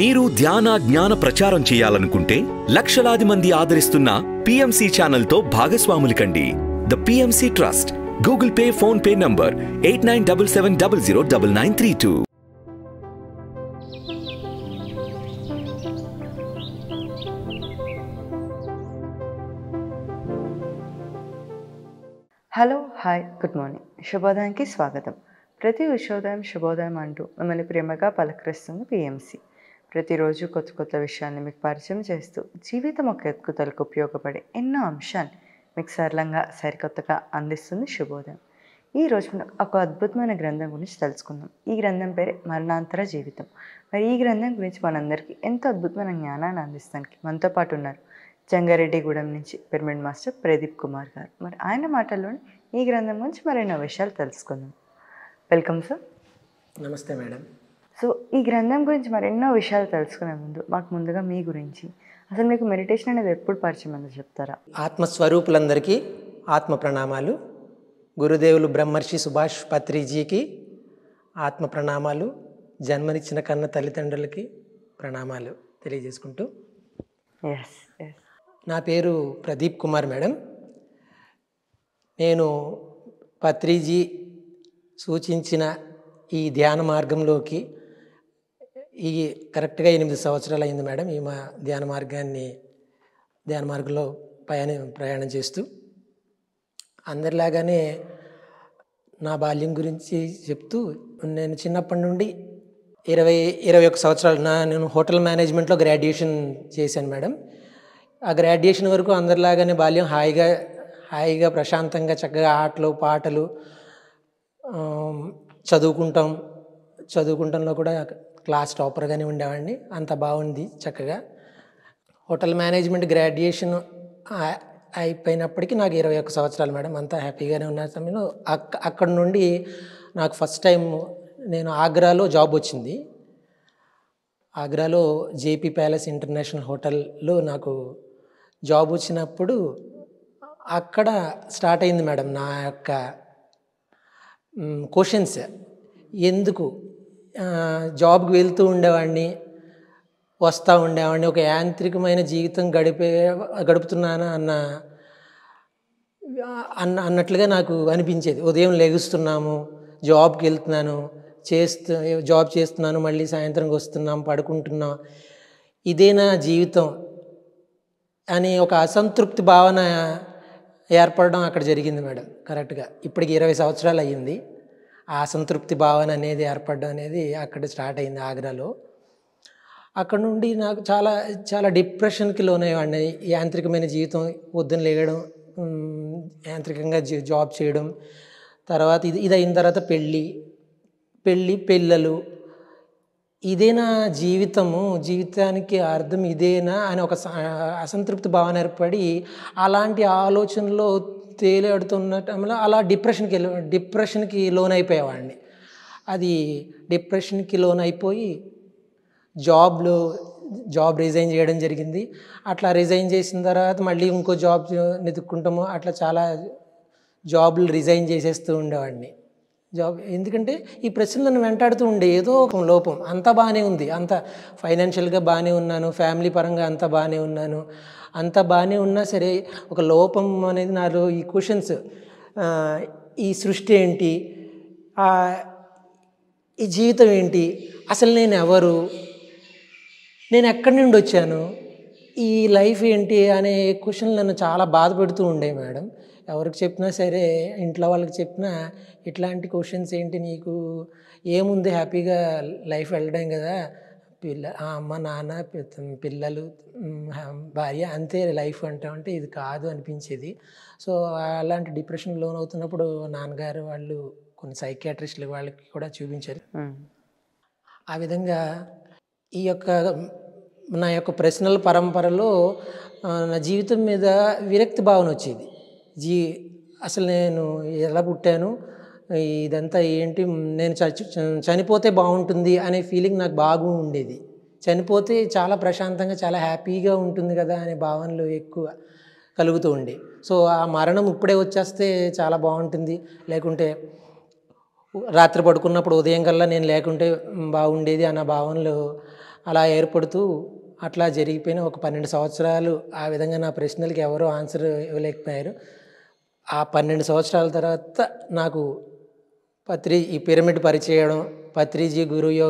మీరు ధ్యాన జ్ఞాన ప్రచారం చేయాలనుకుంటే లక్షలాది మంది ఆదరిస్తున్న పిఎంసి ఛానల్తో భాగస్వాములు కండి the PMC trust Google Pay PhonePe number eight nine double seven double zero double nine three two hello hi good morning శుభోదయానికి స్వాగతం ప్రతి విషోదయం శుభోదయం అంటూ మిమ్మల్ని ప్రేమగా పలకరిస్తుంది పిఎంసి ప్రతిరోజు కొత్త కొత్త విషయాన్ని మీకు పరిచయం చేస్తూ జీవితం ఒక ఎత్తుకుతలకు ఉపయోగపడే ఎన్నో అంశాలు మీకు సరళంగా సరికొత్తగా అందిస్తుంది శుభోదయం ఈ రోజు మనం ఒక అద్భుతమైన గ్రంథం గురించి తెలుసుకుందాం ఈ గ్రంథం పేరే మరణాంతర జీవితం మరి ఈ గ్రంథం గురించి మనందరికీ ఎంతో అద్భుతమైన జ్ఞానాన్ని అందిస్తానికి మనతో పాటు ఉన్నారు జంగారెడ్డిగూడెం నుంచి పిరమిడ్ మాస్టర్ ప్రదీప్ కుమార్ గారు మరి ఆయన మాటల్లోనే ఈ గ్రంథం గురించి మరెన్నో విషయాలు తెలుసుకుందాం వెల్కమ్ సార్ నమస్తే మేడం సో ఈ గ్రంథం గురించి మరెన్నో విషయాలు తెలుసుకునే ముందు మాకు ముందుగా మీ గురించి అసలు మీకు మెడిటేషన్ అనేది ఎప్పుడు పరిచయం అనేది చెప్తారా ఆత్మస్వరూపులందరికీ ఆత్మ ప్రణామాలు గురుదేవులు బ్రహ్మర్షి సుభాష్ పత్రిజీకి ఆత్మ ప్రణామాలు జన్మనిచ్చిన కన్న తల్లిదండ్రులకి ప్రణామాలు తెలియజేసుకుంటూ ఎస్ నా పేరు ప్రదీప్ కుమార్ మేడం నేను పత్రిజీ సూచించిన ఈ ధ్యాన మార్గంలోకి ఈ కరెక్ట్గా ఎనిమిది సంవత్సరాలు అయింది మేడం ఈ మా ధ్యాన మార్గాన్ని ధ్యాన మార్గంలో ప్రయాణ ప్రయాణం చేస్తూ అందరిలాగానే నా బాల్యం గురించి చెప్తూ నేను చిన్నప్పటి నుండి ఇరవై ఇరవై ఒక సంవత్సరాలు నా నేను హోటల్ మేనేజ్మెంట్లో గ్రాడ్యుయేషన్ చేశాను మేడం ఆ గ్రాడ్యుయేషన్ వరకు అందరిలాగానే బాల్యం హాయిగా హాయిగా ప్రశాంతంగా చక్కగా ఆటలు పాటలు చదువుకుంటాం చదువుకుంటంలో కూడా క్లాస్ టాపర్గానే ఉండేవాడిని అంత బాగుంది చక్కగా హోటల్ మేనేజ్మెంట్ గ్రాడ్యుయేషన్ అయిపోయినప్పటికీ నాకు ఇరవై ఒక్క సంవత్సరాలు మేడం అంతా హ్యాపీగానే ఉన్న సమయంలో అక్క అక్కడ నుండి నాకు ఫస్ట్ టైం నేను ఆగ్రాలో జాబ్ వచ్చింది ఆగ్రాలో జేపీ ప్యాలెస్ ఇంటర్నేషనల్ హోటల్లో నాకు జాబ్ వచ్చినప్పుడు అక్కడ స్టార్ట్ అయింది మేడం నా యొక్క క్వశ్చన్స్ ఎందుకు జాబ్కి వెళ్తూ ఉండేవాడిని వస్తూ ఉండేవాడిని ఒక యాంత్రికమైన జీవితం గడిపే గడుపుతున్నాను అన్న అన్న అన్నట్లుగా నాకు అనిపించేది ఉదయం లెగుస్తున్నాము జాబ్కి వెళ్తున్నాను చేస్తూ జాబ్ చేస్తున్నాను మళ్ళీ సాయంత్రంకి వస్తున్నాం పడుకుంటున్నాం ఇదే నా జీవితం అని ఒక అసంతృప్తి భావన ఏర్పడడం అక్కడ జరిగింది మేడం కరెక్ట్గా ఇప్పటికి ఇరవై సంవత్సరాలు అయ్యింది ఆ సంతృప్తి భావన అనేది ఏర్పడడం అనేది అక్కడ స్టార్ట్ అయింది ఆగ్రాలో అక్కడ నుండి నాకు చాలా చాలా డిప్రెషన్కి లోనయ్యేవాడిని యాంత్రికమైన జీవితం పొద్దున్న లేయడం యాంత్రికంగా జాబ్ చేయడం తర్వాత ఇది ఇది అయిన తర్వాత పెళ్ళి పెళ్ళి పిల్లలు ఇదే నా జీవితము జీవితానికి అర్థం ఇదేనా అని ఒక అసంతృప్తి భావన ఏర్పడి అలాంటి ఆలోచనలో తేలాడుతున్న టైంలో అలా డిప్రెషన్కి వెళ్ళి డిప్రెషన్కి లోన్ అయిపోయేవాడిని అది డిప్రెషన్కి లోన్ అయిపోయి జాబ్లో జాబ్ రిజైన్ చేయడం జరిగింది అట్లా రిజైన్ చేసిన తర్వాత మళ్ళీ ఇంకో జాబ్ వెతుక్కుంటాము అట్లా చాలా జాబ్లు రిజైన్ చేసేస్తూ ఉండేవాడిని జాబ్ ఎందుకంటే ఈ ప్రశ్నలు నన్ను వెంటాడుతూ ఉండే ఏదో ఒక లోపం అంతా బాగానే ఉంది అంత ఫైనాన్షియల్గా బాగానే ఉన్నాను ఫ్యామిలీ పరంగా అంతా బాగానే ఉన్నాను అంత బాగానే ఉన్నా సరే ఒక లోపం అనేది నాలో ఈ క్వశ్చన్స్ ఈ సృష్టి ఏంటి ఈ జీవితం ఏంటి అసలు నేను ఎవరు నేను ఎక్కడి నుండి వచ్చాను ఈ లైఫ్ ఏంటి అనే క్వశ్చన్ నన్ను చాలా బాధపడుతూ ఉండే మేడం ఎవరికి చెప్పినా సరే ఇంట్లో వాళ్ళకి చెప్పినా ఇట్లాంటి క్వశ్చన్స్ ఏంటి నీకు ఏముంది హ్యాపీగా లైఫ్ వెళ్ళడం కదా పిల్ల అమ్మ నాన్న పిల్లలు భార్య అంతే లైఫ్ అంటామంటే ఇది కాదు అనిపించేది సో అలాంటి డిప్రెషన్ లోన్ అవుతున్నప్పుడు నాన్నగారు వాళ్ళు కొన్ని సైకాట్రిస్టులు వాళ్ళకి కూడా చూపించారు ఆ విధంగా ఈ యొక్క నా యొక్క ప్రశ్నల పరంపరలో నా జీవితం మీద విరక్తి భావన వచ్చేది జీ అసలు నేను ఎలా పుట్టాను ఇదంతా ఏంటి నేను చచ్చి చనిపోతే బాగుంటుంది అనే ఫీలింగ్ నాకు బాగా ఉండేది చనిపోతే చాలా ప్రశాంతంగా చాలా హ్యాపీగా ఉంటుంది కదా అనే భావనలు ఎక్కువ కలుగుతూ ఉండే సో ఆ మరణం ఇప్పుడే వచ్చేస్తే చాలా బాగుంటుంది లేకుంటే రాత్రి పడుకున్నప్పుడు ఉదయం కల్లా నేను లేకుంటే బాగుండేది అన్న భావనలు అలా ఏర్పడుతూ అట్లా జరిగిపోయిన ఒక పన్నెండు సంవత్సరాలు ఆ విధంగా నా ప్రశ్నలకి ఎవరూ ఆన్సర్ ఇవ్వలేకపోయారు ఆ పన్నెండు సంవత్సరాల తర్వాత నాకు పత్రి ఈ పిరమిడ్ పరిచయం పత్రిజీ గురువు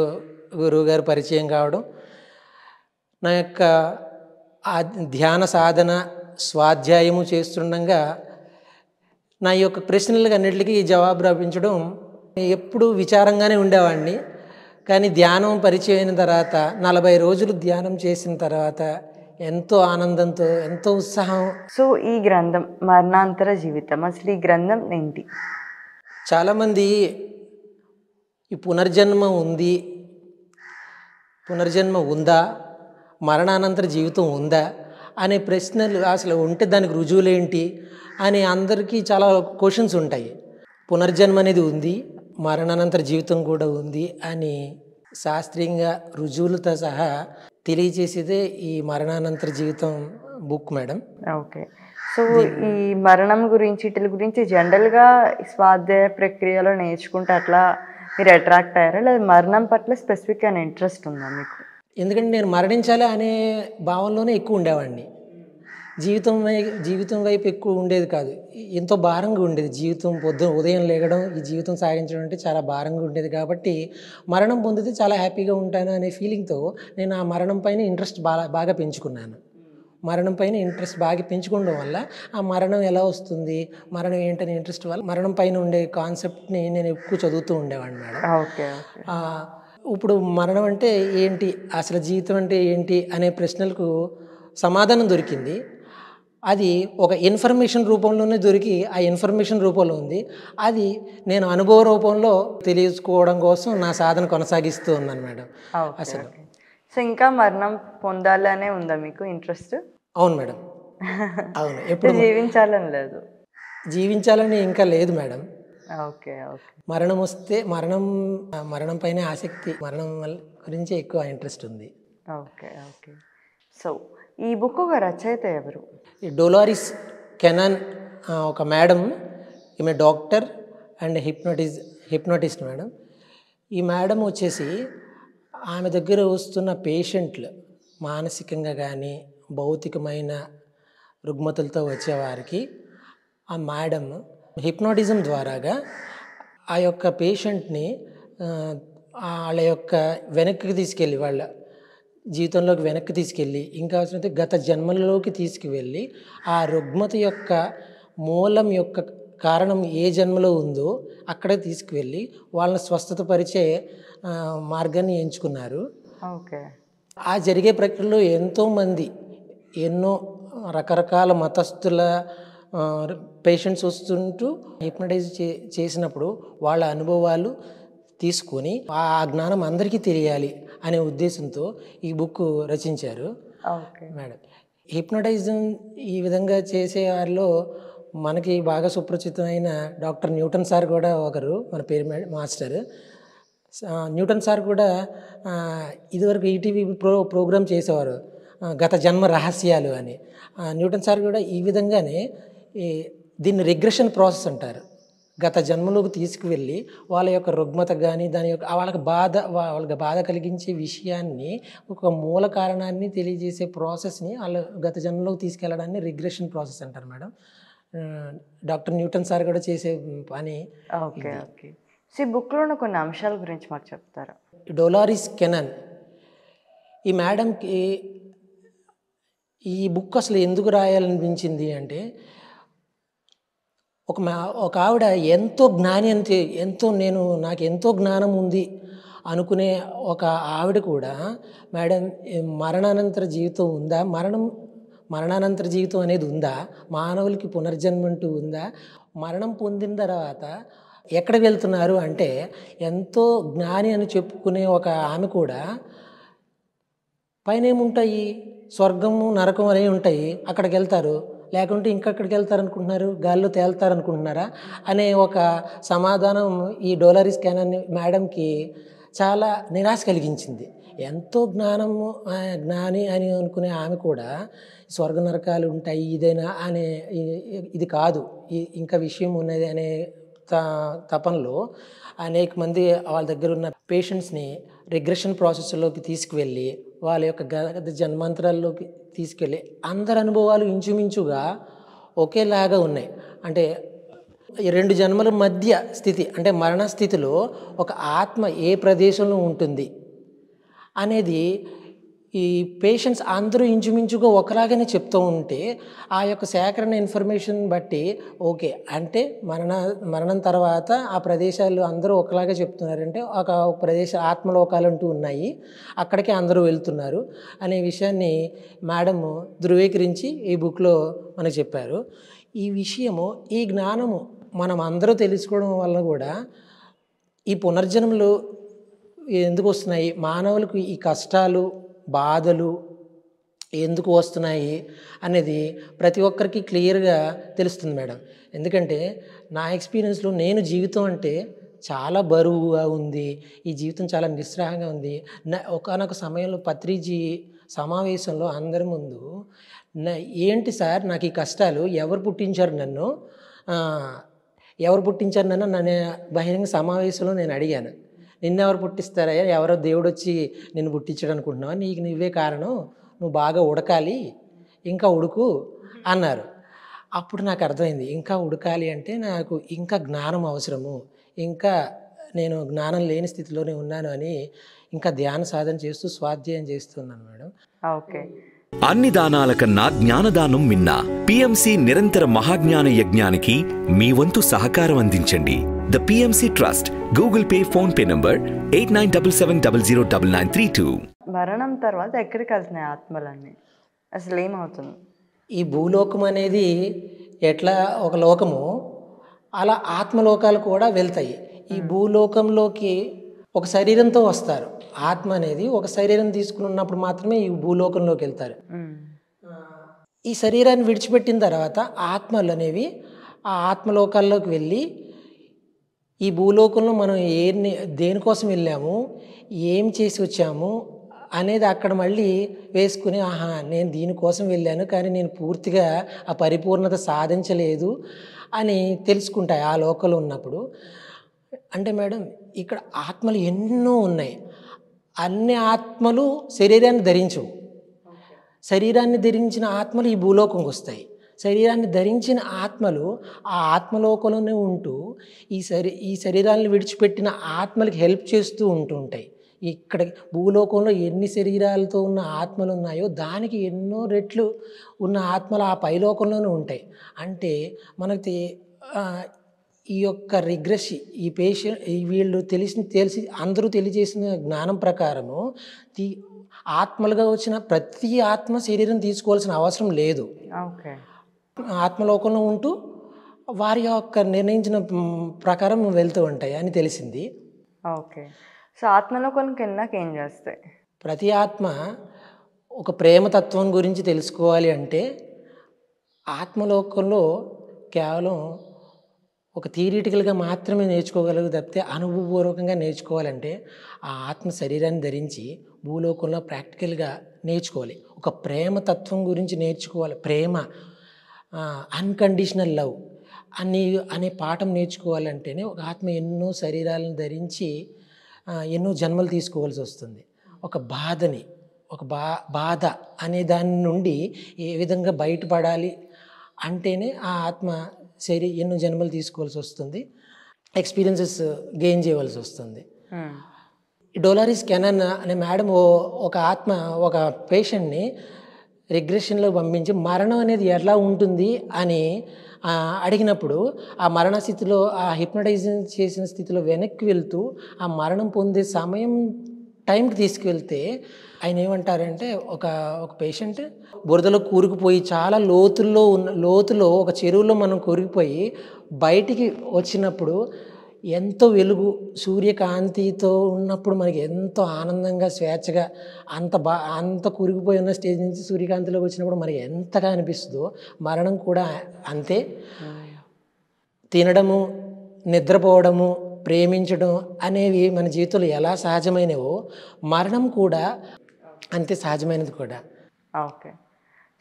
గురువు గారు పరిచయం కావడం నా యొక్క ధ్యాన సాధన స్వాధ్యాయము చేస్తుండగా నా యొక్క ప్రశ్నలకు అన్నిటికీ జవాబు రాపించడం ఎప్పుడూ విచారంగానే ఉండేవాడిని కానీ ధ్యానం పరిచయం అయిన తర్వాత నలభై రోజులు ధ్యానం చేసిన తర్వాత ఎంతో ఆనందంతో ఎంతో ఉత్సాహం సో ఈ గ్రంథం మరణాంతర జీవితం అసలు ఈ గ్రంథం ఏంటి చాలామంది ఈ పునర్జన్మ ఉంది పునర్జన్మ ఉందా మరణానంతర జీవితం ఉందా అనే ప్రశ్నలు అసలు ఉంటే దానికి రుజువులేంటి అని అందరికీ చాలా క్వశ్చన్స్ ఉంటాయి పునర్జన్మ అనేది ఉంది మరణానంతర జీవితం కూడా ఉంది అని శాస్త్రీయంగా రుజువులతో సహా తెలియజేసేదే ఈ మరణానంతర జీవితం బుక్ మేడం ఓకే సో ఈ మరణం గురించి వీటి గురించి జనరల్గా స్వాధ్యాయ ప్రక్రియలో నేర్చుకుంటే అట్లా మీరు అట్రాక్ట్ అయ్యారా లేదా మరణం పట్ల స్పెసిఫిక్ అనే ఇంట్రెస్ట్ ఉందా మీకు ఎందుకంటే నేను మరణించాలి అనే భావంలోనే ఎక్కువ ఉండేవాడిని జీవితం వైపు జీవితం వైపు ఎక్కువ ఉండేది కాదు ఎంతో భారంగా ఉండేది జీవితం పొద్దున ఉదయం లేగడం ఈ జీవితం సాగించడం అంటే చాలా భారంగా ఉండేది కాబట్టి మరణం పొందితే చాలా హ్యాపీగా ఉంటాను అనే ఫీలింగ్తో నేను ఆ మరణం పైన ఇంట్రెస్ట్ బాగా బాగా పెంచుకున్నాను మరణం పైన ఇంట్రెస్ట్ బాగా పెంచుకోవడం వల్ల ఆ మరణం ఎలా వస్తుంది మరణం ఏంటనే ఇంట్రెస్ట్ వల్ల మరణం పైన ఉండే కాన్సెప్ట్ని నేను ఎక్కువ చదువుతూ ఉండేవాడిని మేడం ఇప్పుడు మరణం అంటే ఏంటి అసలు జీవితం అంటే ఏంటి అనే ప్రశ్నలకు సమాధానం దొరికింది అది ఒక ఇన్ఫర్మేషన్ రూపంలోనే దొరికి ఆ ఇన్ఫర్మేషన్ రూపంలో ఉంది అది నేను అనుభవ రూపంలో తెలియచుకోవడం కోసం నా సాధన కొనసాగిస్తూ ఉన్నాను మేడం అసలు సో ఇంకా మరణం పొందాలనే ఉందా మీకు ఇంట్రెస్ట్ అవును మేడం అవును ఎప్పుడు జీవించాలని లేదు జీవించాలని ఇంకా లేదు మేడం ఓకే ఓకే మరణం వస్తే మరణం మరణం పైన ఆసక్తి మరణం గురించి ఎక్కువ ఇంట్రెస్ట్ ఉంది ఓకే ఓకే సో ఈ బుక్ ఒక రచయిత ఎవరు ఈ డోలారిస్ కెనాన్ ఒక మేడం ఈమె doctor and hypnotist hypnotist madam ఈ మేడం వచ్చేసి ఆమె దగ్గర వస్తున్న పేషెంట్లు మానసికంగా కానీ భౌతికమైన రుగ్మతలతో వచ్చేవారికి ఆ మేడం హిప్నాటిజం ద్వారాగా ఆ యొక్క పేషెంట్ని వాళ్ళ యొక్క వెనక్కి తీసుకెళ్ళి వాళ్ళ జీవితంలోకి వెనక్కి తీసుకెళ్ళి ఇంకా వచ్చినట్టు గత జన్మలలోకి తీసుకువెళ్ళి ఆ రుగ్మత యొక్క మూలం యొక్క కారణం ఏ జన్మలో ఉందో అక్కడే తీసుకువెళ్ళి వాళ్ళని స్వస్థత పరిచే మార్గాన్ని ఎంచుకున్నారు ఓకే ఆ జరిగే ప్రక్రియలో ఎంతోమంది ఎన్నో రకరకాల మతస్థుల పేషెంట్స్ వస్తుంటూ హిప్నటైజ్ చే చేసినప్పుడు వాళ్ళ అనుభవాలు తీసుకొని ఆ జ్ఞానం అందరికీ తెలియాలి అనే ఉద్దేశంతో ఈ బుక్ రచించారు మేడం హిప్నటైజం ఈ విధంగా చేసే వారిలో మనకి బాగా సుప్రచితమైన డాక్టర్ న్యూటన్ సార్ కూడా ఒకరు మన పేరు మాస్టర్ న్యూటన్ సార్ కూడా ఇదివరకు ఈటీవీ ప్రో ప్రోగ్రామ్ చేసేవారు గత జన్మ రహస్యాలు అని న్యూటన్ సార్ కూడా ఈ విధంగానే దీన్ని రిగ్రెషన్ ప్రాసెస్ అంటారు గత జన్మలోకి తీసుకువెళ్ళి వాళ్ళ యొక్క రుగ్మత కానీ దాని యొక్క వాళ్ళకి బాధ వాళ్ళకి బాధ కలిగించే విషయాన్ని ఒక మూల కారణాన్ని తెలియజేసే ప్రాసెస్ని వాళ్ళ గత జన్మలోకి తీసుకెళ్ళడాన్ని రిగ్రెషన్ ప్రాసెస్ అంటారు మేడం డాక్టర్ న్యూటన్ సార్ కూడా చేసే పని ఓకే ఓకే సో ఈ బుక్లో ఉన్న కొన్ని అంశాల గురించి మాకు చెప్తారు డోలారిస్ కెనన్ ఈ మేడంకి ఈ బుక్ అసలు ఎందుకు రాయాలనిపించింది అంటే ఒక మా ఒక ఆవిడ ఎంతో జ్ఞాని అంతే ఎంతో నేను నాకు ఎంతో జ్ఞానం ఉంది అనుకునే ఒక ఆవిడ కూడా మేడం మరణానంతర జీవితం ఉందా మరణం మరణానంతర జీవితం అనేది ఉందా మానవులకి పునర్జన్మ అంటూ ఉందా మరణం పొందిన తర్వాత ఎక్కడ వెళ్తున్నారు అంటే ఎంతో జ్ఞాని అని చెప్పుకునే ఒక ఆమె కూడా పైన ఏముంటాయి స్వర్గము నరకం అనేవి ఉంటాయి అక్కడికి వెళ్తారు లేకుంటే ఇంకక్కడికి వెళ్తారనుకుంటున్నారు గాల్లో తేలుతారనుకుంటున్నారా అనే ఒక సమాధానం ఈ డోలరీస్ క్యానన్ మేడంకి చాలా నిరాశ కలిగించింది ఎంతో జ్ఞానము జ్ఞాని అని అనుకునే ఆమె కూడా స్వర్గ నరకాలు ఉంటాయి ఇదైనా అనే ఇది కాదు ఇంకా విషయం ఉన్నది అనే తపనలో అనేక మంది వాళ్ళ దగ్గర ఉన్న పేషెంట్స్ని రిగ్రెషన్ ప్రాసెస్లోకి తీసుకువెళ్ళి వాళ్ళ యొక్క గత జన్మాంతరాల్లోకి తీసుకెళ్ళి అందరి అనుభవాలు ఇంచుమించుగా ఒకేలాగా ఉన్నాయి అంటే రెండు జన్మల మధ్య స్థితి అంటే మరణ స్థితిలో ఒక ఆత్మ ఏ ప్రదేశంలో ఉంటుంది అనేది ఈ పేషెంట్స్ అందరూ ఇంచుమించుగా ఒకలాగానే చెప్తూ ఉంటే ఆ యొక్క సేకరణ ఇన్ఫర్మేషన్ బట్టి ఓకే అంటే మరణ మరణం తర్వాత ఆ ప్రదేశాలు అందరూ ఒకలాగా చెప్తున్నారంటే ఒక ప్రదేశ ఆత్మలోకాలు అంటూ ఉన్నాయి అక్కడికే అందరూ వెళ్తున్నారు అనే విషయాన్ని మేడము ధృవీకరించి ఈ బుక్లో మనకు చెప్పారు ఈ విషయము ఈ జ్ఞానము మనం అందరూ తెలుసుకోవడం వల్ల కూడా ఈ పునర్జన్మలు ఎందుకు వస్తున్నాయి మానవులకు ఈ కష్టాలు బాధలు ఎందుకు వస్తున్నాయి అనేది ప్రతి ఒక్కరికి క్లియర్గా తెలుస్తుంది మేడం ఎందుకంటే నా ఎక్స్పీరియన్స్లో నేను జీవితం అంటే చాలా బరువుగా ఉంది ఈ జీవితం చాలా నిస్సహాయంగా ఉంది ఒకనొక సమయంలో పత్రిజీ సమావేశంలో అందరి ముందు ఏంటి సార్ నాకు ఈ కష్టాలు ఎవరు పుట్టించారు నన్ను ఎవరు పుట్టించారు నన్ను నన్ను బహిరంగ సమావేశంలో నేను అడిగాను నిన్నెవరు పుట్టిస్తారయ్యా ఎవరో దేవుడు వచ్చి నిన్ను పుట్టించాడు అనుకుంటున్నావు నీకు నువ్వే కారణం నువ్వు బాగా ఉడకాలి ఇంకా ఉడుకు అన్నారు అప్పుడు నాకు అర్థమైంది ఇంకా ఉడకాలి అంటే నాకు ఇంకా జ్ఞానం అవసరము ఇంకా నేను జ్ఞానం లేని స్థితిలోనే ఉన్నాను అని ఇంకా ధ్యాన సాధన చేస్తూ స్వాధ్యాయం చేస్తున్నాను మేడం ఓకే అన్ని దానాల కన్నా జ్ఞానదానం మిన్నా పిఎంసి నిరంతర మహాజ్ఞాన యజ్ఞానికి మీ వంతు సహకారం అందించండి the trust nine double seven double zero double nine three two మరణం తర్వాత ఎక్కడికి వెళ్తున్నాయి ఆత్మలన్నీ అసలు ఏమవుతుంది ఈ భూలోకం అనేది ఎట్లా ఒక లోకము అలా ఆత్మలోకాలు కూడా వెళ్తాయి ఈ భూలోకంలోకి ఒక శరీరంతో వస్తారు ఆత్మ అనేది ఒక శరీరం తీసుకుని ఉన్నప్పుడు మాత్రమే ఈ భూలోకంలోకి వెళ్తారు ఈ శరీరాన్ని విడిచిపెట్టిన తర్వాత ఆత్మలు అనేవి ఆ ఆత్మలోకాల్లోకి వెళ్ళి ఈ భూలోకంలో మనం ఏ దేనికోసం వెళ్ళాము ఏం చేసి వచ్చాము అనేది అక్కడ మళ్ళీ వేసుకుని ఆహా నేను దీనికోసం వెళ్ళాను కానీ నేను పూర్తిగా ఆ పరిపూర్ణత సాధించలేదు అని తెలుసుకుంటాయి ఆ లోకంలో ఉన్నప్పుడు అంటే మేడం ఇక్కడ ఆత్మలు ఎన్నో ఉన్నాయి అన్ని ఆత్మలు శరీరాన్ని ధరించవు శరీరాన్ని ధరించిన ఆత్మలు ఈ భూలోకంకి వస్తాయి శరీరాన్ని ధరించిన ఆత్మలు ఆ ఆత్మలోకంలోనే ఉంటూ ఈ శరీ ఈ శరీరాన్ని విడిచిపెట్టిన ఆత్మలకు హెల్ప్ చేస్తూ ఉంటుంటాయి ఇక్కడ భూలోకంలో ఎన్ని శరీరాలతో ఉన్న ఆత్మలు ఉన్నాయో దానికి ఎన్నో రెట్లు ఉన్న ఆత్మలు ఆ పైలోకంలోనే ఉంటాయి అంటే మనకి ఈ యొక్క రిగ్రెస్ ఈ పేషెంట్ వీళ్ళు తెలిసి తెలిసి అందరూ తెలియజేసిన జ్ఞానం ప్రకారము ఆత్మలుగా వచ్చిన ప్రతి ఆత్మ శరీరం తీసుకోవాల్సిన అవసరం లేదు ఓకే ఆత్మలోకంలో ఉంటూ వారి యొక్క నిర్ణయించిన ప్రకారం వెళ్తూ ఉంటాయి అని తెలిసింది ఓకే సో ఆత్మలోకానికి వెళ్ళాక ఏం చేస్తాయి ప్రతి ఆత్మ ఒక ప్రేమతత్వం గురించి తెలుసుకోవాలి అంటే ఆత్మలోకంలో కేవలం ఒక థియరిటికల్గా మాత్రమే నేర్చుకోగలదు తప్పితే అనుభవపూర్వకంగా నేర్చుకోవాలంటే ఆ ఆత్మ శరీరాన్ని ధరించి భూలోకంలో ప్రాక్టికల్గా నేర్చుకోవాలి ఒక ప్రేమతత్వం గురించి నేర్చుకోవాలి ప్రేమ అన్కండిషనల్ లవ్ అని అనే పాఠం నేర్చుకోవాలంటేనే ఒక ఆత్మ ఎన్నో శరీరాలను ధరించి ఎన్నో జన్మలు తీసుకోవాల్సి వస్తుంది ఒక బాధని ఒక బా బాధ అనే దాని నుండి ఏ విధంగా బయటపడాలి అంటేనే ఆ ఆత్మ శరీ ఎన్నో జన్మలు తీసుకోవాల్సి వస్తుంది ఎక్స్పీరియన్సెస్ గెయిన్ చేయవలసి వస్తుంది డోలారిస్ hmm. కెనన్ అనే మేడం ఒక ఆత్మ ఒక పేషెంట్ని రిగ్రెషన్లో పంపించి మరణం అనేది ఎలా ఉంటుంది అని అడిగినప్పుడు ఆ మరణ స్థితిలో ఆ హిప్నటైజన్ చేసిన స్థితిలో వెనక్కి వెళ్తూ ఆ మరణం పొందే సమయం టైంకి తీసుకువెళ్తే ఆయన ఏమంటారంటే ఒక ఒక పేషెంట్ బురదలో కూరుకుపోయి చాలా లోతుల్లో ఉన్న లోతులో ఒక చెరువులో మనం కూరుకుపోయి బయటికి వచ్చినప్పుడు ఎంతో వెలుగు సూర్యకాంతితో ఉన్నప్పుడు మనకి ఎంతో ఆనందంగా స్వేచ్ఛగా అంత బా అంత కురిగిపోయి ఉన్న స్టేజ్ నుంచి సూర్యకాంతిలోకి వచ్చినప్పుడు మనకి ఎంతగా అనిపిస్తుందో మరణం కూడా అంతే తినడము నిద్రపోవడము ప్రేమించడం అనేవి మన జీవితంలో ఎలా సహజమైనవో మరణం కూడా అంతే సహజమైనది కూడా ఓకే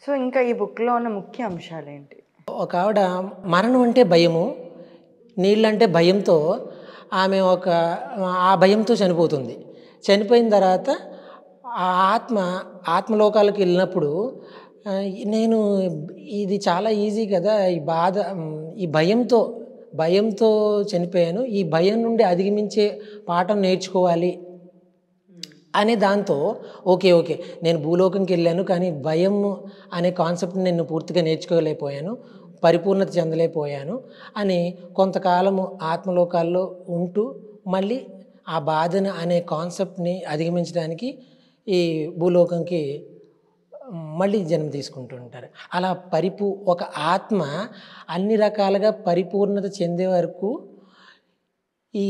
సో ఇంకా ఈ బుక్లో ఉన్న ముఖ్య అంశాలు ఏంటి ఒక ఆవిడ మరణం అంటే భయము నీళ్ళంటే భయంతో ఆమె ఒక ఆ భయంతో చనిపోతుంది చనిపోయిన తర్వాత ఆ ఆత్మ ఆత్మలోకాలకు వెళ్ళినప్పుడు నేను ఇది చాలా ఈజీ కదా ఈ బాధ ఈ భయంతో భయంతో చనిపోయాను ఈ భయం నుండి అధిగమించే పాఠం నేర్చుకోవాలి అనే దాంతో ఓకే ఓకే నేను భూలోకంకి వెళ్ళాను కానీ భయం అనే కాన్సెప్ట్ నేను పూర్తిగా నేర్చుకోలేకపోయాను పరిపూర్ణత చెందలేకపోయాను అని కొంతకాలము ఆత్మలోకాల్లో ఉంటూ మళ్ళీ ఆ బాధను అనే కాన్సెప్ట్ని అధిగమించడానికి ఈ భూలోకంకి మళ్ళీ జన్మ తీసుకుంటూ ఉంటారు అలా పరిపూ ఒక ఆత్మ అన్ని రకాలుగా పరిపూర్ణత చెందే వరకు ఈ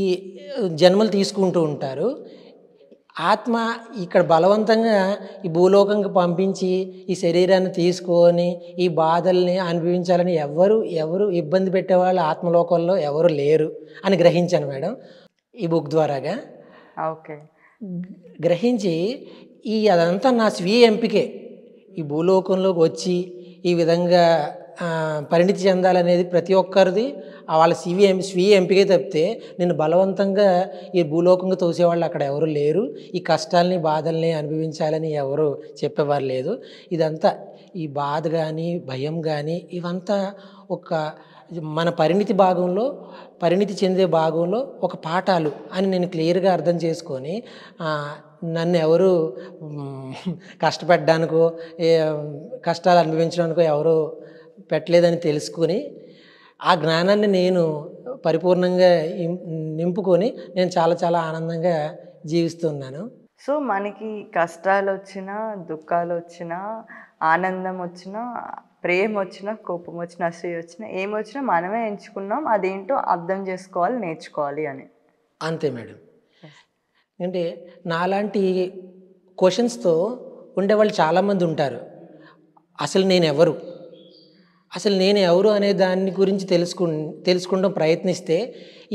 జన్మలు తీసుకుంటూ ఉంటారు ఆత్మ ఇక్కడ బలవంతంగా ఈ భూలోకంకి పంపించి ఈ శరీరాన్ని తీసుకొని ఈ బాధల్ని అనుభవించాలని ఎవరు ఎవరు ఇబ్బంది పెట్టేవాళ్ళు ఆత్మలోకంలో ఎవరు లేరు అని గ్రహించాను మేడం ఈ బుక్ ద్వారాగా ఓకే గ్రహించి ఈ అదంతా నా స్వీయ ఎంపికే ఈ భూలోకంలోకి వచ్చి ఈ విధంగా పరిణితి చెందాలనేది ప్రతి ఒక్కరిది వాళ్ళ సివి ఎం స్వీయ ఎంపిక తప్పితే నేను బలవంతంగా ఈ భూలోకంగా తోసేవాళ్ళు అక్కడ ఎవరు లేరు ఈ కష్టాలని బాధల్ని అనుభవించాలని ఎవరు చెప్పేవారు లేదు ఇదంతా ఈ బాధ కానీ భయం కానీ ఇవంతా ఒక మన పరిణితి భాగంలో పరిణితి చెందే భాగంలో ఒక పాఠాలు అని నేను క్లియర్గా అర్థం చేసుకొని నన్ను ఎవరు కష్టపడ్డానికో కష్టాలు అనుభవించడానికో ఎవరు పెట్టలేదని తెలుసుకొని ఆ జ్ఞానాన్ని నేను పరిపూర్ణంగా నింపుకొని నేను చాలా చాలా ఆనందంగా జీవిస్తున్నాను సో మనకి కష్టాలు వచ్చినా దుఃఖాలు వచ్చినా ఆనందం వచ్చినా ప్రేమ వచ్చినా కోపం వచ్చిన అసూయ వచ్చినా ఏమొచ్చినా మనమే ఎంచుకున్నాం అదేంటో అర్థం చేసుకోవాలి నేర్చుకోవాలి అని అంతే మేడం అంటే నాలాంటి క్వశ్చన్స్తో ఉండేవాళ్ళు చాలామంది ఉంటారు అసలు నేను ఎవరు అసలు నేను ఎవరు అనే దాని గురించి తెలుసుకు తెలుసుకోవడం ప్రయత్నిస్తే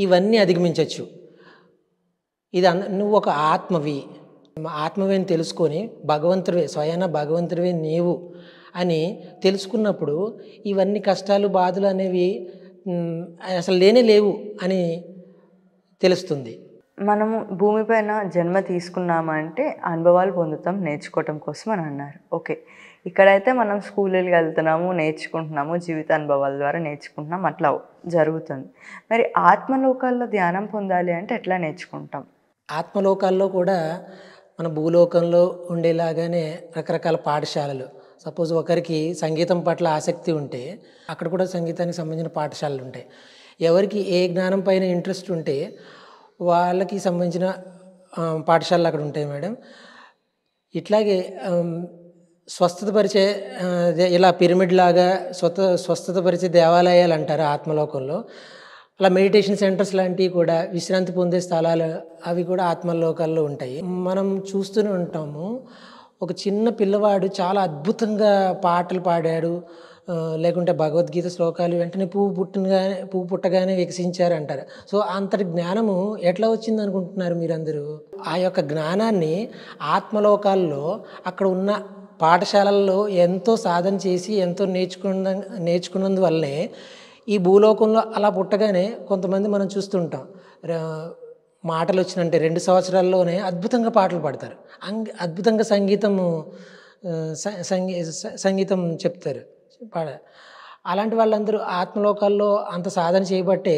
ఇవన్నీ అధిగమించవచ్చు ఇది అంద నువ్వు ఒక ఆత్మవి ఆత్మవి అని తెలుసుకొని భగవంతుడివే స్వయాన భగవంతుడివే నీవు అని తెలుసుకున్నప్పుడు ఇవన్నీ కష్టాలు బాధలు అనేవి అసలు లేనే లేవు అని తెలుస్తుంది మనము భూమిపైన జన్మ తీసుకున్నామంటే అనుభవాలు పొందుతాం నేర్చుకోవటం కోసం అని అన్నారు ఓకే ఇక్కడైతే మనం స్కూళ్ళకి వెళ్తున్నాము నేర్చుకుంటున్నాము జీవిత అనుభవాల ద్వారా నేర్చుకుంటున్నాం అట్లా జరుగుతుంది మరి ఆత్మలోకాల్లో ధ్యానం పొందాలి అంటే ఎట్లా నేర్చుకుంటాం ఆత్మలోకాల్లో కూడా మన భూలోకంలో ఉండేలాగానే రకరకాల పాఠశాలలు సపోజ్ ఒకరికి సంగీతం పట్ల ఆసక్తి ఉంటే అక్కడ కూడా సంగీతానికి సంబంధించిన పాఠశాలలు ఉంటాయి ఎవరికి ఏ జ్ఞానం పైన ఇంట్రెస్ట్ ఉంటే వాళ్ళకి సంబంధించిన పాఠశాలలు అక్కడ ఉంటాయి మేడం ఇట్లాగే స్వస్థతపరిచే ఇలా పిరమిడ్ లాగా స్వత స్వస్థతపరిచే దేవాలయాలు అంటారు ఆత్మలోకంలో అలా మెడిటేషన్ సెంటర్స్ లాంటివి కూడా విశ్రాంతి పొందే స్థలాలు అవి కూడా ఆత్మలోకాల్లో ఉంటాయి మనం చూస్తూనే ఉంటాము ఒక చిన్న పిల్లవాడు చాలా అద్భుతంగా పాటలు పాడాడు లేకుంటే భగవద్గీత శ్లోకాలు వెంటనే పువ్వు పుట్టగానే పువ్వు పుట్టగానే వికసించారు అంటారు సో అంతటి జ్ఞానము ఎట్లా వచ్చింది అనుకుంటున్నారు మీరందరూ ఆ యొక్క జ్ఞానాన్ని ఆత్మలోకాల్లో అక్కడ ఉన్న పాఠశాలల్లో ఎంతో సాధన చేసి ఎంతో నేర్చుకున్న నేర్చుకున్నందువల్లనే ఈ భూలోకంలో అలా పుట్టగానే కొంతమంది మనం చూస్తుంటాం మాటలు వచ్చినంటే రెండు సంవత్సరాల్లోనే అద్భుతంగా పాటలు పాడతారు అంగ్ అద్భుతంగా సంగీతము సంగీ సంగీతం చెప్తారు పాడ అలాంటి వాళ్ళందరూ ఆత్మలోకాల్లో అంత సాధన చేయబట్టే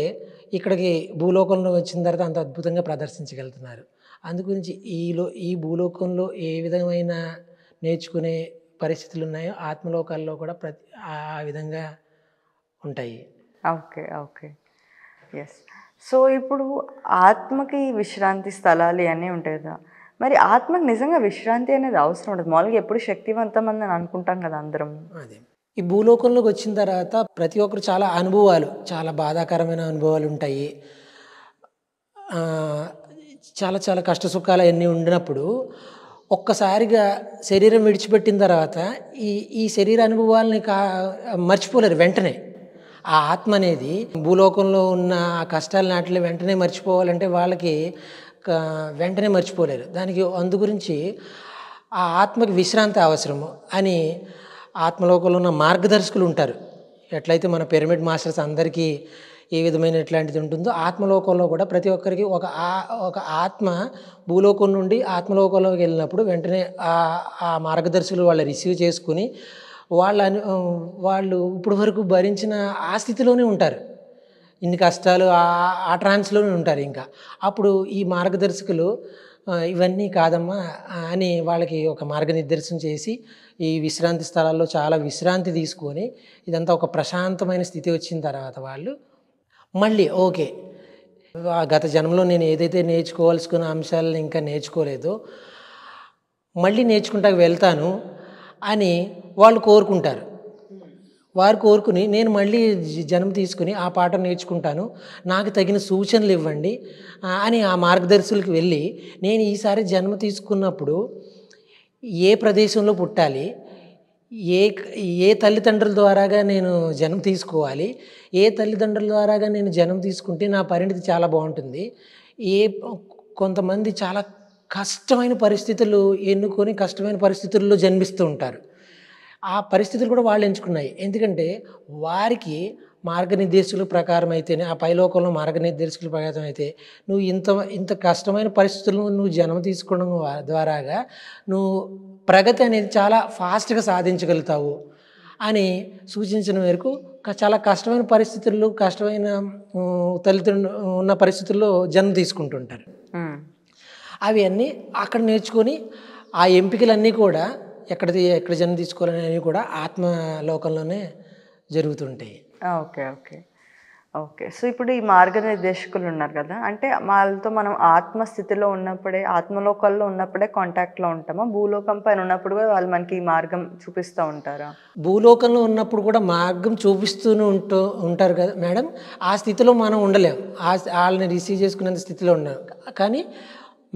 ఇక్కడికి భూలోకంలో వచ్చిన తర్వాత అంత అద్భుతంగా ప్రదర్శించగలుగుతున్నారు అందుగురించి ఈలో ఈ భూలోకంలో ఏ విధమైన నేర్చుకునే పరిస్థితులు ఉన్నాయో ఆత్మలోకాల్లో కూడా ప్రతి ఆ విధంగా ఉంటాయి ఓకే ఓకే ఎస్ సో ఇప్పుడు ఆత్మకి విశ్రాంతి స్థలాలు ఇవన్నీ ఉంటాయి కదా మరి ఆత్మకి నిజంగా విశ్రాంతి అనేది అవసరం ఉండదు మామూలుగా ఎప్పుడు శక్తివంతం అని అనుకుంటాం కదా అందరం అదే ఈ భూలోకంలోకి వచ్చిన తర్వాత ప్రతి ఒక్కరు చాలా అనుభవాలు చాలా బాధాకరమైన అనుభవాలు ఉంటాయి చాలా చాలా కష్ట సుఖాలు అన్నీ ఉండినప్పుడు ఒక్కసారిగా శరీరం విడిచిపెట్టిన తర్వాత ఈ ఈ శరీర అనుభవాలని కా మర్చిపోలేరు వెంటనే ఆ ఆత్మ అనేది భూలోకంలో ఉన్న ఆ కష్టాలు నాటిని వెంటనే మర్చిపోవాలంటే వాళ్ళకి వెంటనే మర్చిపోలేరు దానికి అందు గురించి ఆ ఆత్మకి విశ్రాంతి అవసరము అని ఆత్మలోకంలో ఉన్న మార్గదర్శకులు ఉంటారు ఎట్లయితే మన పిరమిడ్ మాస్టర్స్ అందరికీ ఏ విధమైన ఎట్లాంటిది ఉంటుందో ఆత్మలోకంలో కూడా ప్రతి ఒక్కరికి ఒక ఒక ఆత్మ భూలోకం నుండి ఆత్మలోకంలోకి వెళ్ళినప్పుడు వెంటనే ఆ ఆ మార్గదర్శులు వాళ్ళు రిసీవ్ చేసుకుని వాళ్ళ వాళ్ళు ఇప్పటి వరకు భరించిన ఆ స్థితిలోనే ఉంటారు ఇన్ని కష్టాలు ఆ ట్రాన్స్లోనే ఉంటారు ఇంకా అప్పుడు ఈ మార్గదర్శకులు ఇవన్నీ కాదమ్మా అని వాళ్ళకి ఒక మార్గనిర్దేశం చేసి ఈ విశ్రాంతి స్థలాల్లో చాలా విశ్రాంతి తీసుకొని ఇదంతా ఒక ప్రశాంతమైన స్థితి వచ్చిన తర్వాత వాళ్ళు మళ్ళీ ఓకే గత జన్మలో నేను ఏదైతే నేర్చుకోవాల్సిన అంశాలను ఇంకా నేర్చుకోలేదు మళ్ళీ నేర్చుకుంటా వెళ్తాను అని వాళ్ళు కోరుకుంటారు వారు కోరుకుని నేను మళ్ళీ జన్మ తీసుకుని ఆ పాట నేర్చుకుంటాను నాకు తగిన సూచనలు ఇవ్వండి అని ఆ మార్గదర్శులకు వెళ్ళి నేను ఈసారి జన్మ తీసుకున్నప్పుడు ఏ ప్రదేశంలో పుట్టాలి ఏ ఏ తల్లిదండ్రుల ద్వారాగా నేను జన్మ తీసుకోవాలి ఏ తల్లిదండ్రుల ద్వారాగా నేను జనం తీసుకుంటే నా పరిణితి చాలా బాగుంటుంది ఏ కొంతమంది చాలా కష్టమైన పరిస్థితులు ఎన్నుకొని కష్టమైన పరిస్థితుల్లో జన్మిస్తూ ఉంటారు ఆ పరిస్థితులు కూడా వాళ్ళు ఎంచుకున్నాయి ఎందుకంటే వారికి మార్గనిర్దేశకుల ప్రకారం అయితే ఆ పైలోకంలో మార్గనిర్దేశకుల ప్రకారం అయితే నువ్వు ఇంత ఇంత కష్టమైన పరిస్థితులను నువ్వు జన్మ తీసుకోవడం ద్వారాగా నువ్వు ప్రగతి అనేది చాలా ఫాస్ట్గా సాధించగలుగుతావు అని సూచించిన మేరకు చాలా కష్టమైన పరిస్థితుల్లో కష్టమైన తల్లిదండ్రులు ఉన్న పరిస్థితుల్లో జన్మ తీసుకుంటుంటారు అవి అన్నీ అక్కడ నేర్చుకొని ఆ ఎంపికలన్నీ కూడా ఎక్కడ ఎక్కడ జన్మ తీసుకోవాలనేవి కూడా ఆత్మలోకంలోనే జరుగుతుంటాయి ఓకే ఓకే ఓకే సో ఇప్పుడు ఈ మార్గనిర్దేశకులు ఉన్నారు కదా అంటే వాళ్ళతో మనం ఆత్మస్థితిలో ఉన్నప్పుడే ఆత్మలోకాల్లో ఉన్నప్పుడే కాంటాక్ట్లో ఉంటామా భూలోకం పైన ఉన్నప్పుడు కూడా వాళ్ళు మనకి ఈ మార్గం చూపిస్తూ ఉంటారా భూలోకంలో ఉన్నప్పుడు కూడా మార్గం చూపిస్తూనే ఉంటూ ఉంటారు కదా మేడం ఆ స్థితిలో మనం ఉండలేము ఆ వాళ్ళని రిసీవ్ చేసుకునేంత స్థితిలో ఉన్నాం కానీ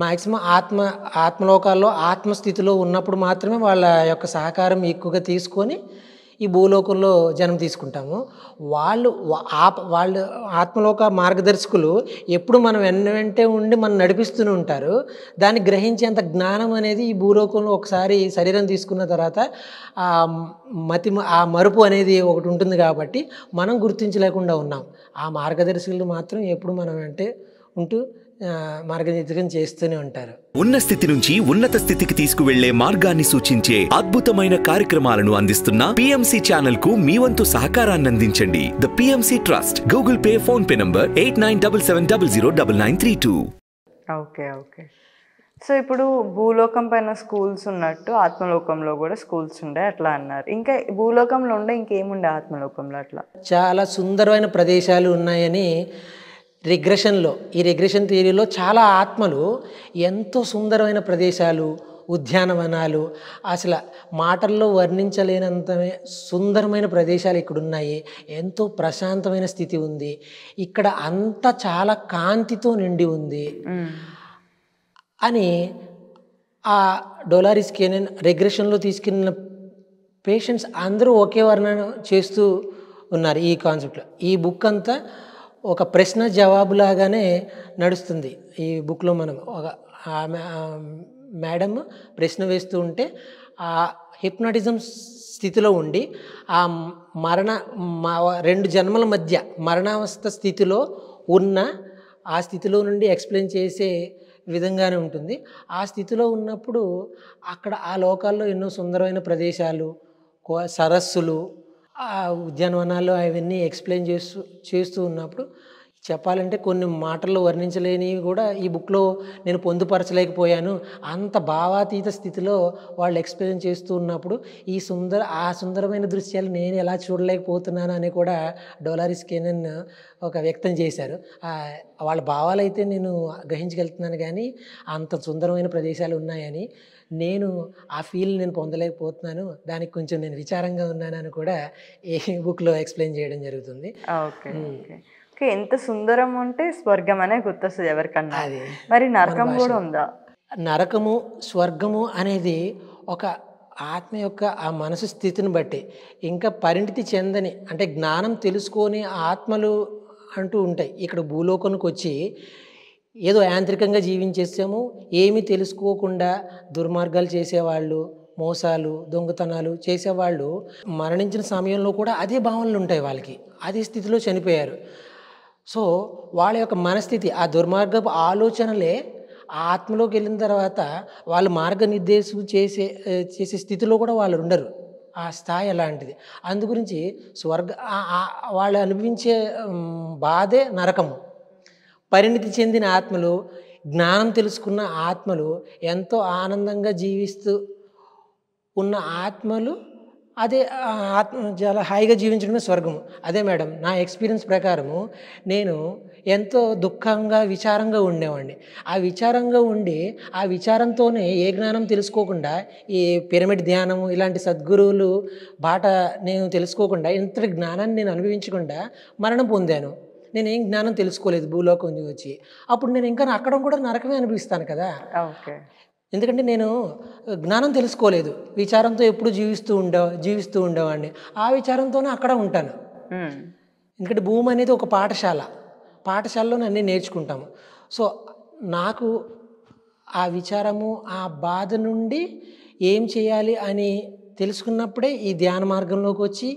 మ్యాక్సిమం ఆత్మ ఆత్మలోకాల్లో ఆత్మస్థితిలో ఉన్నప్పుడు మాత్రమే వాళ్ళ యొక్క సహకారం ఎక్కువగా తీసుకొని ఈ భూలోకంలో జన్మ తీసుకుంటాము వాళ్ళు వాళ్ళు ఆత్మలోక మార్గదర్శకులు ఎప్పుడు మనం వెన్న వెంటే ఉండి మనం నడిపిస్తూనే ఉంటారు దాన్ని గ్రహించేంత జ్ఞానం అనేది ఈ భూలోకంలో ఒకసారి శరీరం తీసుకున్న తర్వాత ఆ మతి ఆ మరుపు అనేది ఒకటి ఉంటుంది కాబట్టి మనం గుర్తించలేకుండా ఉన్నాం ఆ మార్గదర్శకులు మాత్రం ఎప్పుడు మనం అంటే ఉంటూ మార్గనిర్దేశం చేస్తూనే ఉంటారు ఉన్న స్థితి నుంచి ఉన్నత స్థితికి తీసుకువెళ్లే మార్గాన్ని సూచించే అద్భుతమైన కార్యక్రమాలను అందిస్తున్న పిఎంసి ఛానల్ కు మీ వంతు సహకారాన్ని అందించండి the PMC trust Google Pay PhonePe number eight nine double seven double zero double nine three two okay okay so ఇప్పుడు భూలోకం పైన స్కూల్స్ ఉన్నట్టు ఆత్మలోకంలో కూడా స్కూల్స్ ఉండే అట్లా అన్నారు ఇంకా భూలోకంలో ఉండే ఇంకేముండే ఆత్మలోకంలో అట్లా చాలా సుందరమైన ప్రదేశాలు ఉన్నాయని రిగ్రెషన్లో ఈ రిగ్రెషన్ థియరీలో చాలా ఆత్మలు ఎంతో సుందరమైన ప్రదేశాలు ఉద్యానవనాలు అసలు మాటల్లో వర్ణించలేనంత సుందరమైన ప్రదేశాలు ఇక్కడ ఉన్నాయి ఎంతో ప్రశాంతమైన స్థితి ఉంది ఇక్కడ అంత చాలా కాంతితో నిండి ఉంది అని ఆ డొలారిస్ కేనన్ రెగ్రెషన్లో తీసుకెళ్ళిన పేషెంట్స్ అందరూ ఒకే వర్ణన చేస్తూ ఉన్నారు ఈ కాన్సెప్ట్లో ఈ బుక్ అంతా ఒక ప్రశ్న జవాబులాగానే నడుస్తుంది ఈ బుక్లో మనం ఒక మేడం ప్రశ్న వేస్తూ ఉంటే ఆ హిప్నాటిజం స్థితిలో ఉండి ఆ మరణ రెండు జన్మల మధ్య మరణావస్థ స్థితిలో ఉన్న ఆ స్థితిలో నుండి ఎక్స్ప్లెయిన్ చేసే విధంగానే ఉంటుంది ఆ స్థితిలో ఉన్నప్పుడు అక్కడ ఆ లోకాల్లో ఎన్నో సుందరమైన ప్రదేశాలు సరస్సులు ఆ ఉద్యానవనాలు అవన్నీ ఎక్స్ప్లెయిన్ చేస్తూ చేస్తూ ఉన్నప్పుడు చెప్పాలంటే కొన్ని మాటలు వర్ణించలేనివి కూడా ఈ బుక్లో నేను పొందుపరచలేకపోయాను అంత భావాతీత స్థితిలో వాళ్ళు ఎక్స్ప్లెయిన్ చేస్తూ ఉన్నప్పుడు ఈ సుందర ఆ సుందరమైన దృశ్యాలు నేను ఎలా చూడలేకపోతున్నాను అని కూడా డోలారిస్ కెనన్ ఒక వ్యక్తం చేశారు వాళ్ళ భావాలు అయితే నేను గ్రహించగలుగుతున్నాను కానీ అంత సుందరమైన ప్రదేశాలు ఉన్నాయని నేను ఆ ఫీల్ నేను పొందలేకపోతున్నాను దానికి కొంచెం నేను విచారంగా ఉన్నానని కూడా ఏ బుక్లో ఎక్స్ప్లెయిన్ చేయడం జరుగుతుంది ఓకే ఓకే ఎంత సుందరం ఉంటే స్వర్గం అనే గుర్తొస్తుంది ఎవరికన్నా అది మరి నరకం కూడా ఉందా నరకము స్వర్గము అనేది ఒక ఆత్మ యొక్క ఆ మనసు స్థితిని బట్టి ఇంకా పరిణితి చెందని అంటే జ్ఞానం తెలుసుకొని ఆత్మలు అంటూ ఉంటాయి ఇక్కడ భూలోకానికి వచ్చి ఏదో యాంత్రికంగా జీవించేసాము ఏమీ తెలుసుకోకుండా దుర్మార్గాలు చేసేవాళ్ళు మోసాలు దొంగతనాలు చేసేవాళ్ళు మరణించిన సమయంలో కూడా అదే భావనలు ఉంటాయి వాళ్ళకి అదే స్థితిలో చనిపోయారు సో వాళ్ళ యొక్క మనస్థితి ఆ దుర్మార్గపు ఆలోచనలే ఆత్మలోకి వెళ్ళిన తర్వాత వాళ్ళు మార్గనిర్దేశం చేసే చేసే స్థితిలో కూడా వాళ్ళు ఉండరు ఆ స్థాయి అలాంటిది అందు గురించి స్వర్గ వాళ్ళు అనుభవించే బాధే నరకము పరిణితి చెందిన ఆత్మలు జ్ఞానం తెలుసుకున్న ఆత్మలు ఎంతో ఆనందంగా జీవిస్తూ ఉన్న ఆత్మలు అదే ఆత్మ చాలా హాయిగా జీవించడమే స్వర్గము అదే మేడం నా ఎక్స్పీరియన్స్ ప్రకారము నేను ఎంతో దుఃఖంగా విచారంగా ఉండేవాడిని ఆ విచారంగా ఉండి ఆ విచారంతోనే ఏ జ్ఞానం తెలుసుకోకుండా ఈ పిరమిడ్ ధ్యానము ఇలాంటి సద్గురువులు బాట నేను తెలుసుకోకుండా ఇంత జ్ఞానాన్ని నేను అనుభవించకుండా మరణం పొందాను నేనేం జ్ఞానం తెలుసుకోలేదు భూలోకం వచ్చి అప్పుడు నేను ఇంకా అక్కడ కూడా నరకమే అనిపిస్తాను కదా ఎందుకంటే నేను జ్ఞానం తెలుసుకోలేదు విచారంతో ఎప్పుడు జీవిస్తూ ఉండవు జీవిస్తూ ఉండేవాడిని ఆ విచారంతోనే అక్కడ ఉంటాను ఎందుకంటే భూమి అనేది ఒక పాఠశాల పాఠశాలలోనే అన్నీ నేర్చుకుంటాము సో నాకు ఆ విచారము ఆ బాధ నుండి ఏం చేయాలి అని తెలుసుకున్నప్పుడే ఈ ధ్యాన మార్గంలోకి వచ్చి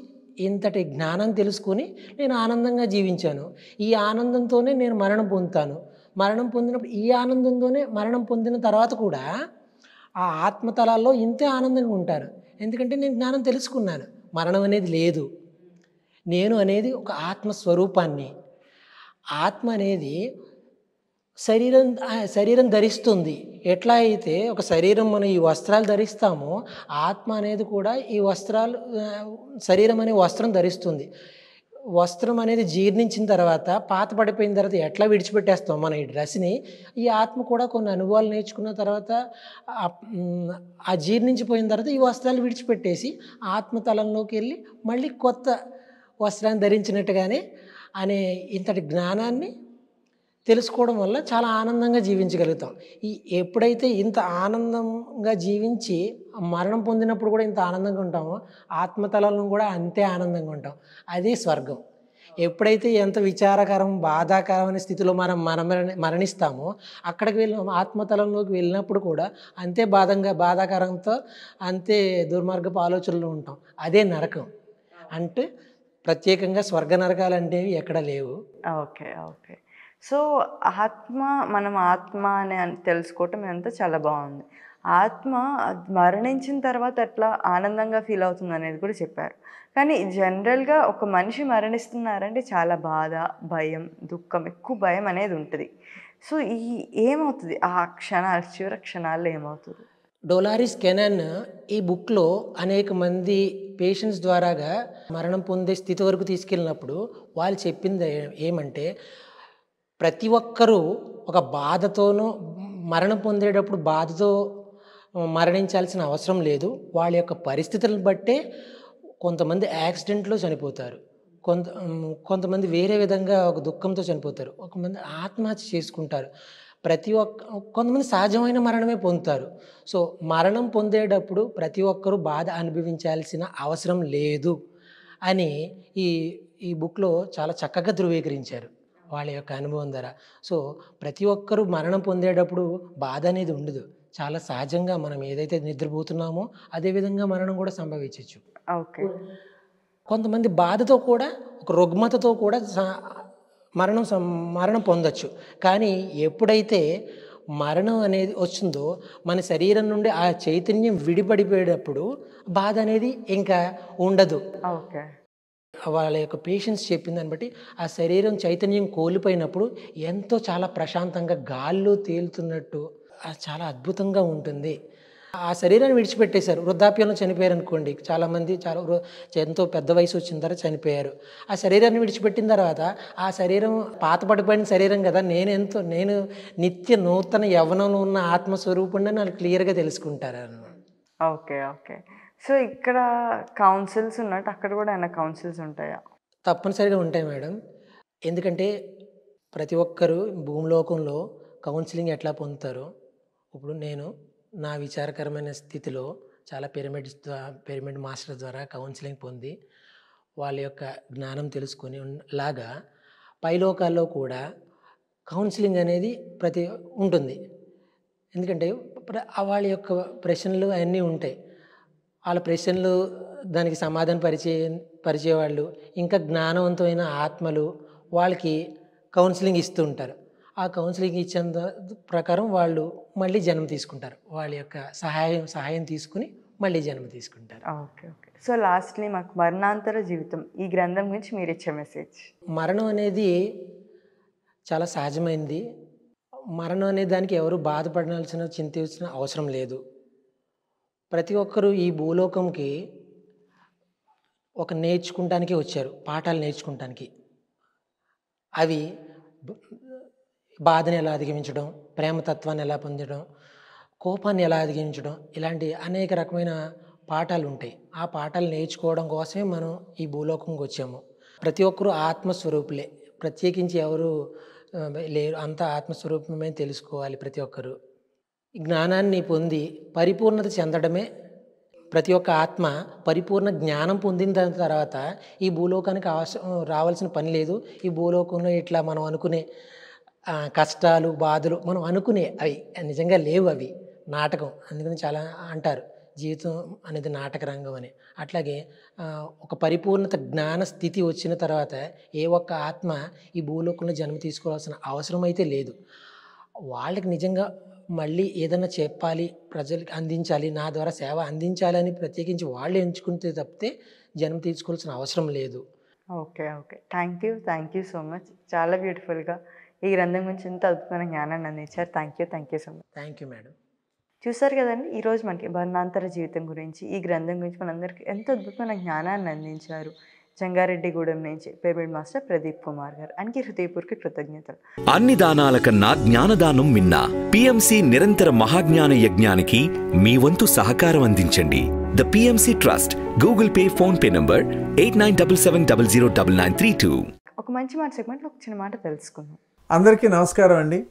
ఇంతటి జ్ఞానం తెలుసుకొని నేను ఆనందంగా జీవించాను ఈ ఆనందంతోనే నేను మరణం పొందుతాను మరణం పొందినప్పుడు ఈ ఆనందంతోనే మరణం పొందిన తర్వాత కూడా ఆ ఆత్మతలాల్లో ఇంతే ఆనందంగా ఉంటారు ఎందుకంటే నేను జ్ఞానం తెలుసుకున్నాను మరణం అనేది లేదు నేను అనేది ఒక ఆత్మస్వరూపాన్ని ఆత్మ అనేది శరీరం శరీరం ధరిస్తుంది ఎట్లా అయితే ఒక శరీరం మనం ఈ వస్త్రాలు ధరిస్తామో ఆత్మ అనేది కూడా ఈ వస్త్రాలు శరీరం అనే వస్త్రం ధరిస్తుంది వస్త్రం అనేది జీర్ణించిన తర్వాత పాత పడిపోయిన తర్వాత ఎట్లా విడిచిపెట్టేస్తాం మన ఈ డ్రెస్ని ఈ ఆత్మ కూడా కొన్ని అనుభవాలు నేర్చుకున్న తర్వాత ఆ జీర్ణించిపోయిన తర్వాత ఈ వస్త్రాలు విడిచిపెట్టేసి ఆత్మ తలంలోకి వెళ్ళి మళ్ళీ కొత్త వస్త్రాన్ని ధరించినట్టుగానే అనే ఇంతటి జ్ఞానాన్ని తెలుసుకోవడం వల్ల చాలా ఆనందంగా జీవించగలుగుతాం ఈ ఎప్పుడైతే ఇంత ఆనందంగా జీవించి మరణం పొందినప్పుడు కూడా ఇంత ఆనందంగా ఉంటామో ఆత్మతలను కూడా అంతే ఆనందంగా ఉంటాం అదే స్వర్గం ఎప్పుడైతే ఎంత విచారకరం బాధాకరమైన స్థితిలో మనం మరణ మరణిస్తామో అక్కడికి వెళ్ళి ఆత్మతలంలోకి వెళ్ళినప్పుడు కూడా అంతే బాధంగా బాధాకరంతో అంతే దుర్మార్గపు ఆలోచనలు ఉంటాం అదే నరకం అంటే ప్రత్యేకంగా స్వర్గ నరకాలు అనేవి ఎక్కడ లేవు ఓకే ఓకే సో ఆత్మ మనం ఆత్మ అని తెలుసుకోవటం ఎంత చాలా బాగుంది ఆత్మ మరణించిన తర్వాత ఎట్లా ఆనందంగా ఫీల్ అవుతుంది అనేది కూడా చెప్పారు కానీ జనరల్గా ఒక మనిషి మరణిస్తున్నారంటే చాలా బాధ భయం దుఃఖం ఎక్కువ భయం అనేది ఉంటుంది సో ఈ ఏమవుతుంది ఆ క్షణాలు చివర క్షణాల్లో ఏమవుతుంది డోలారిస్ కెనన్ ఈ బుక్లో అనేక మంది పేషెంట్స్ ద్వారాగా మరణం పొందే స్థితి వరకు తీసుకెళ్ళినప్పుడు వాళ్ళు చెప్పింది ఏమంటే ప్రతి ఒక్కరూ ఒక బాధతోనూ మరణం పొందేటప్పుడు బాధతో మరణించాల్సిన అవసరం లేదు వాళ్ళ యొక్క పరిస్థితులను బట్టే కొంతమంది యాక్సిడెంట్లో చనిపోతారు కొంత కొంతమంది వేరే విధంగా ఒక దుఃఖంతో చనిపోతారు కొంతమంది ఆత్మహత్య చేసుకుంటారు ప్రతి ఒక్క కొంతమంది సహజమైన మరణమే పొందుతారు సో మరణం పొందేటప్పుడు ప్రతి ఒక్కరూ బాధ అనుభవించాల్సిన అవసరం లేదు అని ఈ ఈ బుక్లో చాలా చక్కగా ధృవీకరించారు వాళ్ళ యొక్క అనుభవం ద్వారా సో ప్రతి ఒక్కరూ మరణం పొందేటప్పుడు బాధ అనేది ఉండదు చాలా సహజంగా మనం ఏదైతే నిద్రపోతున్నామో అదేవిధంగా మరణం కూడా సంభవించవచ్చు ఓకే కొంతమంది బాధతో కూడా ఒక రుగ్మతతో కూడా మరణం మరణం పొందొచ్చు కానీ ఎప్పుడైతే మరణం అనేది వచ్చిందో మన శరీరం నుండి ఆ చైతన్యం విడిపడిపోయేటప్పుడు బాధ అనేది ఇంకా ఉండదు ఓకే వాళ్ళ యొక్క పేషెన్స్ చెప్పిందని బట్టి ఆ శరీరం చైతన్యం కోల్పోయినప్పుడు ఎంతో చాలా ప్రశాంతంగా గాల్లో తేలుతున్నట్టు చాలా అద్భుతంగా ఉంటుంది ఆ శరీరాన్ని విడిచిపెట్టేశారు వృద్ధాప్యంలో చనిపోయారు అనుకోండి చాలామంది చాలా ఎంతో పెద్ద వయసు వచ్చిన తర్వాత చనిపోయారు ఆ శరీరాన్ని విడిచిపెట్టిన తర్వాత ఆ శరీరం పాత పడిపోయిన శరీరం కదా నేను ఎంతో నేను నిత్య నూతన యవనంలో ఉన్న ఆత్మస్వరూపుణ్ణి నాకు క్లియర్గా తెలుసుకుంటారు ఓకే ఓకే సో ఇక్కడ కౌన్సిల్స్ ఉన్నట్టు అక్కడ కూడా ఆయన కౌన్సిల్స్ ఉంటాయా తప్పనిసరిగా ఉంటాయి మేడం ఎందుకంటే ప్రతి ఒక్కరూ భూమిలోకంలో కౌన్సిలింగ్ ఎట్లా పొందుతారో ఇప్పుడు నేను నా విచారకరమైన స్థితిలో చాలా పిరమిడ్స్ ద్వారా పిరమిడ్ మాస్టర్ ద్వారా కౌన్సిలింగ్ పొంది వాళ్ళ యొక్క జ్ఞానం తెలుసుకొని లాగా పైలోకాల్లో కూడా కౌన్సిలింగ్ అనేది ప్రతి ఉంటుంది ఎందుకంటే వాళ్ళ యొక్క ప్రశ్నలు అన్నీ ఉంటాయి వాళ్ళ ప్రశ్నలు దానికి సమాధానం పరిచే పరిచేవాళ్ళు ఇంకా జ్ఞానవంతమైన ఆత్మలు వాళ్ళకి కౌన్సిలింగ్ ఇస్తూ ఉంటారు ఆ కౌన్సిలింగ్ ఇచ్చిన ప్రకారం వాళ్ళు మళ్ళీ జన్మ తీసుకుంటారు వాళ్ళ యొక్క సహాయం సహాయం తీసుకుని మళ్ళీ జన్మ తీసుకుంటారు ఓకే ఓకే సో లాస్ట్లీ మాకు మరణాంతర జీవితం ఈ గ్రంథం గురించి మీరు ఇచ్చే మెసేజ్ మరణం అనేది చాలా సహజమైంది మరణం అనే దానికి ఎవరు బాధపడాల్సిన చింతించిన అవసరం లేదు ప్రతి ఒక్కరూ ఈ భూలోకంకి ఒక నేర్చుకుంటానికి వచ్చారు పాఠాలు నేర్చుకుంటానికి అవి బాధను ఎలా అధిగమించడం ప్రేమతత్వాన్ని ఎలా పొందడం కోపాన్ని ఎలా అధిగమించడం ఇలాంటి అనేక రకమైన పాఠాలు ఉంటాయి ఆ పాఠాలు నేర్చుకోవడం కోసమే మనం ఈ భూలోకంకి వచ్చాము ప్రతి ఒక్కరూ ఆత్మస్వరూపులే ప్రత్యేకించి ఎవరు లేరు అంత ఆత్మస్వరూపమే తెలుసుకోవాలి ప్రతి ఒక్కరు జ్ఞానాన్ని పొంది పరిపూర్ణత చెందడమే ప్రతి ఒక్క ఆత్మ పరిపూర్ణ జ్ఞానం పొందిన దాని తర్వాత ఈ భూలోకానికి అవసరం రావాల్సిన పని లేదు ఈ భూలోకంలో ఇట్లా మనం అనుకునే కష్టాలు బాధలు మనం అనుకునే అవి నిజంగా లేవు అవి నాటకం అందుకని చాలా అంటారు జీవితం అనేది నాటక రంగం అని అట్లాగే ఒక పరిపూర్ణత జ్ఞాన స్థితి వచ్చిన తర్వాత ఏ ఒక్క ఆత్మ ఈ భూలోకంలో జన్మ తీసుకోవాల్సిన అవసరం అయితే లేదు వాళ్ళకి నిజంగా మళ్ళీ ఏదైనా చెప్పాలి ప్రజలకు అందించాలి నా ద్వారా సేవ అందించాలని ప్రత్యేకించి వాళ్ళు ఎంచుకుంటే తప్పితే జనం తీసుకోవాల్సిన అవసరం లేదు okay okay thank you thank you so much చాలా బ్యూటిఫుల్గా ఈ గ్రంథం గురించి ఇంత అద్భుతమైన జ్ఞానాన్ని అందించారు thank you thank you so much thank you madam చూసారు కదండి ఈరోజు మనకి బంధాంతర జీవితం గురించి ఈ గ్రంథం గురించి మనందరికీ ఎంత అద్భుతమైన జ్ఞానాన్ని అందించారు చెంగారెడ్డిగూడెం నుంచి పేమెంట్ మాస్టర్ ప్రదీప్ కుమార్ గారు అనికి హృదయపూర్వక కృతజ్ఞతలు అన్ని దానాల కన్నా జ్ఞానదానం మిన్న పిఎంసి నిరంతర మహాజ్ఞాన యజ్ఞానికి మీ వంతు సహకారం అందించండి the PMC trust Google Pay PhonePe number eight nine double seven double zero double nine three two ఒక మంచి మాట సెగ్మెంట్ ఒక చిన్న మాట తెలుసుకుందాం అందరికీ నమస్కారం అండి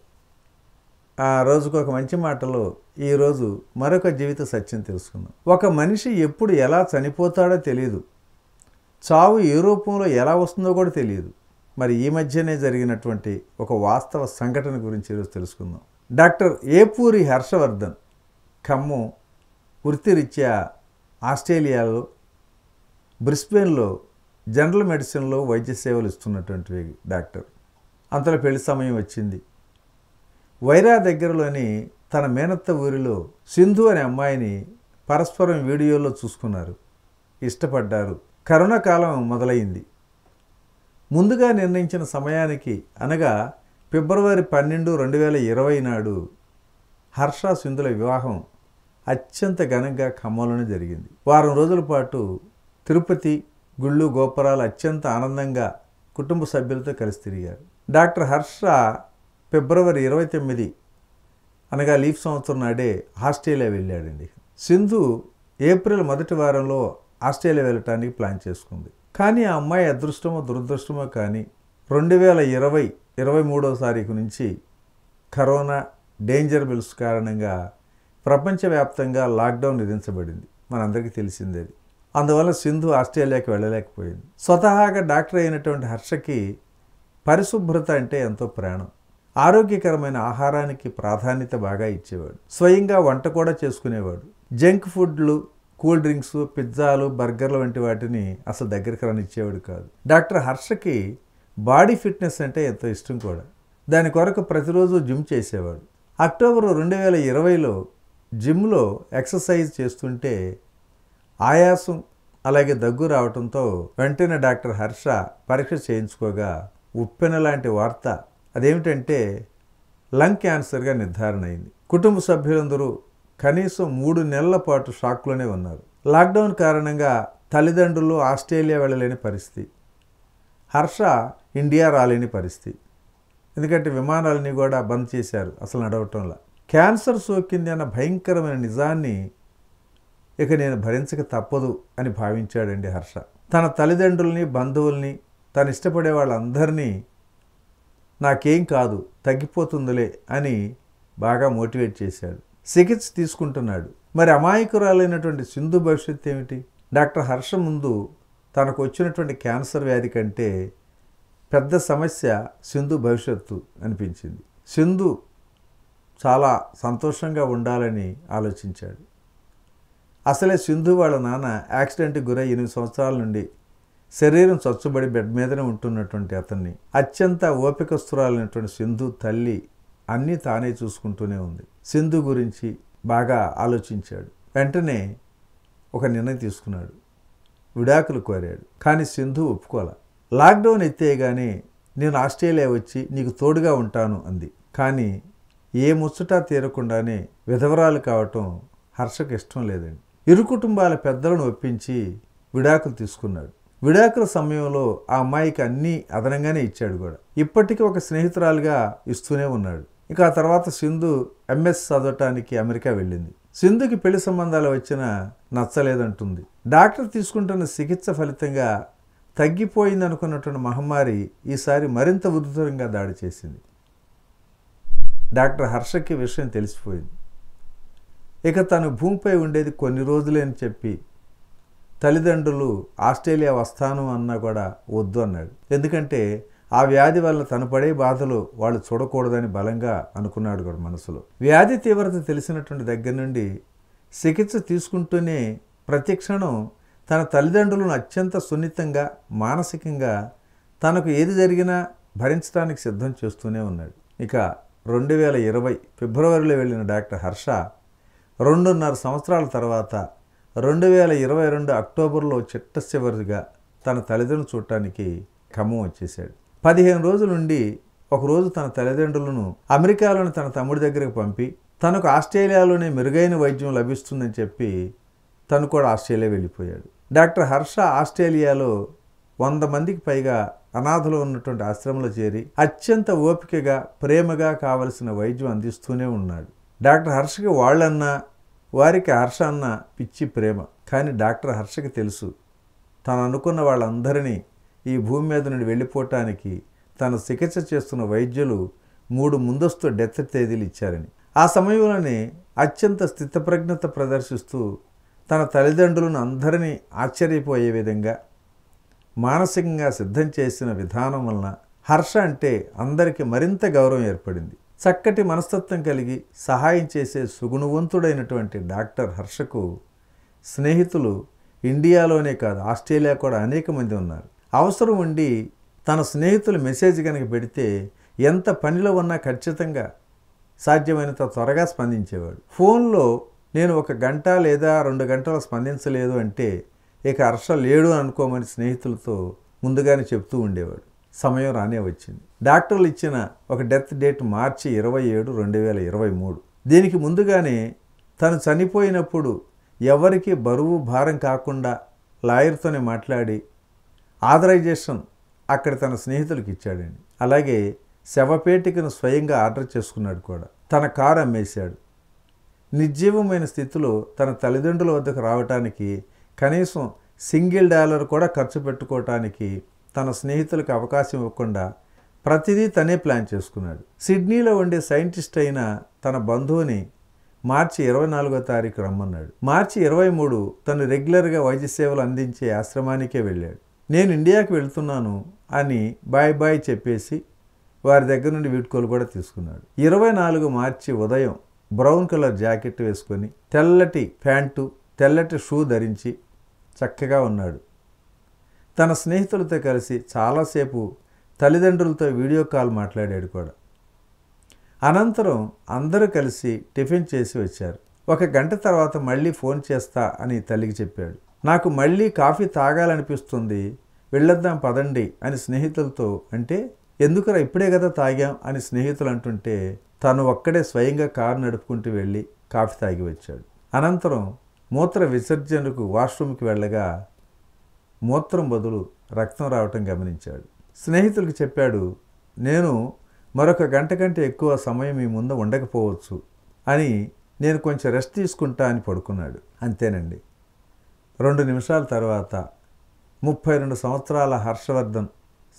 ఆ రోజుకు ఒక మంచి మాటలో ఈరోజు మరొక జీవిత సత్యం తెలుసుకుందాం ఒక మనిషి ఎప్పుడు ఎలా చనిపోతాడో తెలియదు చావు ఏ రూపంలో ఎలా వస్తుందో కూడా తెలియదు మరి ఈ మధ్యనే జరిగినటువంటి ఒక వాస్తవ సంఘటన గురించి ఈరోజు తెలుసుకుందాం డాక్టర్ ఏపూరి హర్షవర్ధన్ ఖమ్ము వృత్తిరీత్యా ఆస్ట్రేలియాలో బ్రిస్బెన్లో జనరల్ మెడిసిన్లో వైద్య సేవలు ఇస్తున్నటువంటి డాక్టర్ అంతలో పెళ్లి సమయం వచ్చింది వైరా దగ్గరలోని తన మేనత్త ఊరిలో సింధు అనే అమ్మాయిని పరస్పరం వీడియోలో చూసుకున్నారు ఇష్టపడ్డారు కరోనా కాలం మొదలైంది ముందుగా నిర్ణయించిన సమయానికి అనగా ఫిబ్రవరి పన్నెండు రెండు వేల ఇరవై నాడు హర్ష సింధుల వివాహం అత్యంత ఘనంగా ఖమ్మంలోనే జరిగింది వారం రోజుల పాటు తిరుపతి గుళ్ళు గోపురాలు అత్యంత ఆనందంగా కుటుంబ సభ్యులతో కలిసి తిరిగారు డాక్టర్ హర్ష ఫిబ్రవరి ఇరవై తొమ్మిది అనగా లీఫ్ సంవత్సరం నాడే ఆస్ట్రేలియా వెళ్ళాడండి సింధు ఏప్రిల్ మొదటి వారంలో ఆస్ట్రేలియా వెళ్ళటానికి ప్లాన్ చేసుకుంది కానీ ఆ అమ్మాయి అదృష్టమో దురదృష్టమో కానీ రెండు వేల ఇరవై ఇరవై మూడో తారీఖు నుంచి కరోనా డేంజర్ బిల్స్ కారణంగా ప్రపంచవ్యాప్తంగా లాక్డౌన్ విధించబడింది మనందరికీ తెలిసిందే అందువల్ల సింధు ఆస్ట్రేలియాకి వెళ్ళలేకపోయింది స్వతహాగా డాక్టర్ అయినటువంటి హర్షకి పరిశుభ్రత అంటే ఎంతో ప్రాణం ఆరోగ్యకరమైన ఆహారానికి ప్రాధాన్యత బాగా ఇచ్చేవాడు స్వయంగా వంట కూడా చేసుకునేవాడు జంక్ ఫుడ్లు కూల్ డ్రింక్స్ పిజ్జాలు బర్గర్లు వంటి వాటిని అసలు దగ్గరికి రానిచ్చేవాడు కాదు డాక్టర్ హర్షకి బాడీ ఫిట్నెస్ అంటే ఎంతో ఇష్టం కూడా దాని కొరకు ప్రతిరోజు జిమ్ చేసేవాడు అక్టోబర్ రెండు వేల ఇరవైలో జిమ్లో ఎక్సర్సైజ్ చేస్తుంటే ఆయాసం అలాగే దగ్గు రావడంతో వెంటనే డాక్టర్ హర్ష పరీక్ష చేయించుకోగా ఉప్పెన లాంటి వార్త అదేమిటంటే లంగ్ క్యాన్సర్గా నిర్ధారణ అయింది కుటుంబ సభ్యులందరూ కనీసం మూడు నెలల పాటు షాక్లోనే ఉన్నారు లాక్డౌన్ కారణంగా తల్లిదండ్రులు ఆస్ట్రేలియా వెళ్ళలేని పరిస్థితి హర్ష ఇండియా రాలేని పరిస్థితి ఎందుకంటే విమానాలని కూడా బంద్ చేశారు అసలు నడవటంలా క్యాన్సర్ సోకింది అన్న భయంకరమైన నిజాన్ని ఇక నేను భరించక తప్పదు అని భావించాడండి హర్ష తన తల్లిదండ్రుల్ని బంధువుల్ని తను ఇష్టపడే వాళ్ళందరినీ నాకేం కాదు తగ్గిపోతుందిలే అని బాగా మోటివేట్ చేశాడు చికిత్స తీసుకుంటున్నాడు మరి అమాయకురాలైనటువంటి సింధు భవిష్యత్తు ఏమిటి డాక్టర్ హర్ష ముందు తనకు వచ్చినటువంటి క్యాన్సర్ వ్యాధి కంటే పెద్ద సమస్య సింధు భవిష్యత్తు అనిపించింది సింధు చాలా సంతోషంగా ఉండాలని ఆలోచించాడు అసలే సింధు వాళ్ళ నాన్న యాక్సిడెంట్కి గురై ఎనిమిది సంవత్సరాల నుండి శరీరం చచ్చుబడి బెడ్ మీదనే ఉంటున్నటువంటి అతన్ని అత్యంత ఓపికస్తురాలైనటువంటి సింధు తల్లి అన్నీ తానే చూసుకుంటూనే ఉంది సింధు గురించి బాగా ఆలోచించాడు వెంటనే ఒక నిర్ణయం తీసుకున్నాడు విడాకులు కోరాడు కానీ సింధు ఒప్పుకోలే లాక్డౌన్ ఎత్తేయగానే నేను ఆస్ట్రేలియా వచ్చి నీకు తోడుగా ఉంటాను అంది కానీ ఏ ముచ్చటా తీరకుండానే విధవరాలు కావటం హర్షకు ఇష్టం లేదండి ఇరు కుటుంబాల పెద్దలను ఒప్పించి విడాకులు తీసుకున్నాడు విడాకుల సమయంలో ఆ అమ్మాయికి అన్నీ అదనంగానే ఇచ్చాడు కూడా ఇప్పటికీ ఒక స్నేహితురాలుగా ఇస్తూనే ఉన్నాడు ఇక ఆ తర్వాత సింధు ఎంఎస్ చదవటానికి అమెరికా వెళ్ళింది సింధుకి పెళ్లి సంబంధాలు వచ్చిన నచ్చలేదంటుంది డాక్టర్ తీసుకుంటున్న చికిత్స ఫలితంగా అనుకున్నటువంటి మహమ్మారి ఈసారి మరింత ఉధృతంగా దాడి చేసింది డాక్టర్ హర్షకి విషయం తెలిసిపోయింది ఇక తను భూమిపై ఉండేది కొన్ని రోజులే అని చెప్పి తల్లిదండ్రులు ఆస్ట్రేలియా వస్తాను అన్నా కూడా వద్దు అన్నాడు ఎందుకంటే ఆ వ్యాధి వల్ల తనపడే పడే బాధలు వాళ్ళు చూడకూడదని బలంగా అనుకున్నాడు కూడా మనసులో వ్యాధి తీవ్రత తెలిసినటువంటి దగ్గర నుండి చికిత్స తీసుకుంటూనే ప్రతిక్షణం తన తల్లిదండ్రులను అత్యంత సున్నితంగా మానసికంగా తనకు ఏది జరిగినా భరించడానికి సిద్ధం చేస్తూనే ఉన్నాడు ఇక రెండు వేల ఇరవై ఫిబ్రవరిలో వెళ్ళిన డాక్టర్ హర్ష రెండున్నర సంవత్సరాల తర్వాత రెండు వేల ఇరవై రెండు అక్టోబర్లో చిట్ట చివరిగా తన తల్లిదండ్రులు చూడటానికి ఖమ్మం వచ్చేసాడు పదిహేను రోజులుండి ఒకరోజు తన తల్లిదండ్రులను అమెరికాలోని తన తమ్ముడి దగ్గరకు పంపి తనకు ఆస్ట్రేలియాలోనే మెరుగైన వైద్యం లభిస్తుందని చెప్పి తను కూడా ఆస్ట్రేలియా వెళ్ళిపోయాడు డాక్టర్ హర్ష ఆస్ట్రేలియాలో వంద మందికి పైగా అనాథలు ఉన్నటువంటి ఆశ్రమంలో చేరి అత్యంత ఓపికగా ప్రేమగా కావలసిన వైద్యం అందిస్తూనే ఉన్నాడు డాక్టర్ హర్షకి వాళ్ళన్నా వారికి హర్ష అన్న పిచ్చి ప్రేమ కానీ డాక్టర్ హర్షకి తెలుసు తను అనుకున్న వాళ్ళందరినీ ఈ భూమి మీద నుండి వెళ్ళిపోవటానికి తను చికిత్స చేస్తున్న వైద్యులు మూడు ముందస్తు డెత్ తేదీలు ఇచ్చారని ఆ సమయంలోనే అత్యంత స్థితప్రజ్ఞత ప్రదర్శిస్తూ తన తల్లిదండ్రులను అందరినీ ఆశ్చర్యపోయే విధంగా మానసికంగా సిద్ధం చేసిన విధానం వలన హర్ష అంటే అందరికీ మరింత గౌరవం ఏర్పడింది చక్కటి మనస్తత్వం కలిగి సహాయం చేసే సుగుణవంతుడైనటువంటి డాక్టర్ హర్షకు స్నేహితులు ఇండియాలోనే కాదు ఆస్ట్రేలియా కూడా అనేక మంది ఉన్నారు అవసరం ఉండి తన స్నేహితులు మెసేజ్ కనుక పెడితే ఎంత పనిలో ఉన్నా ఖచ్చితంగా సాధ్యమైనంత త్వరగా స్పందించేవాడు ఫోన్లో నేను ఒక గంట లేదా రెండు గంటలు స్పందించలేదు అంటే ఇక హర్ష లేడు అనుకోమని స్నేహితులతో ముందుగానే చెప్తూ ఉండేవాడు సమయం రానే వచ్చింది డాక్టర్లు ఇచ్చిన ఒక డెత్ డేట్ మార్చి ఇరవై ఏడు రెండు వేల ఇరవై మూడు దీనికి ముందుగానే తను చనిపోయినప్పుడు ఎవరికీ బరువు భారం కాకుండా లాయర్తోనే మాట్లాడి ఆథరైజేషన్ అక్కడ తన స్నేహితులకు ఇచ్చాడండి అలాగే శవపేటికను స్వయంగా ఆర్డర్ చేసుకున్నాడు కూడా తన కారు అమ్మేశాడు నిర్జీవమైన స్థితిలో తన తల్లిదండ్రుల వద్దకు రావటానికి కనీసం సింగిల్ డాలర్ కూడా ఖర్చు పెట్టుకోవటానికి తన స్నేహితులకు అవకాశం ఇవ్వకుండా ప్రతిదీ తనే ప్లాన్ చేసుకున్నాడు సిడ్నీలో ఉండే సైంటిస్ట్ అయిన తన బంధువుని మార్చి ఇరవై నాలుగో తారీఖు రమ్మన్నాడు మార్చి ఇరవై మూడు తను రెగ్యులర్గా వైద్య సేవలు అందించే ఆశ్రమానికే వెళ్ళాడు నేను ఇండియాకి వెళ్తున్నాను అని బాయ్ బాయ్ చెప్పేసి వారి దగ్గర నుండి వీడ్కోలు కూడా తీసుకున్నాడు ఇరవై నాలుగు మార్చి ఉదయం బ్రౌన్ కలర్ జాకెట్ వేసుకొని తెల్లటి ప్యాంటు తెల్లటి షూ ధరించి చక్కగా ఉన్నాడు తన స్నేహితులతో కలిసి చాలాసేపు తల్లిదండ్రులతో వీడియో కాల్ మాట్లాడాడు కూడా అనంతరం అందరూ కలిసి టిఫిన్ చేసి వచ్చారు ఒక గంట తర్వాత మళ్ళీ ఫోన్ చేస్తా అని తల్లికి చెప్పాడు నాకు మళ్ళీ కాఫీ తాగాలనిపిస్తుంది వెళ్ళొద్దాం పదండి అని స్నేహితులతో అంటే ఎందుకురా ఇప్పుడే కదా తాగాం అని స్నేహితులు అంటుంటే తను ఒక్కడే స్వయంగా కారు నడుపుకుంటూ వెళ్ళి కాఫీ తాగి వచ్చాడు అనంతరం మూత్ర విసర్జనకు వాష్రూమ్కి వెళ్ళగా మూత్రం బదులు రక్తం రావటం గమనించాడు స్నేహితులకు చెప్పాడు నేను మరొక గంట కంటే ఎక్కువ సమయం మీ ముందు ఉండకపోవచ్చు అని నేను కొంచెం రెస్ట్ తీసుకుంటా అని పడుకున్నాడు అంతేనండి రెండు నిమిషాల తర్వాత ముప్పై రెండు సంవత్సరాల హర్షవర్ధన్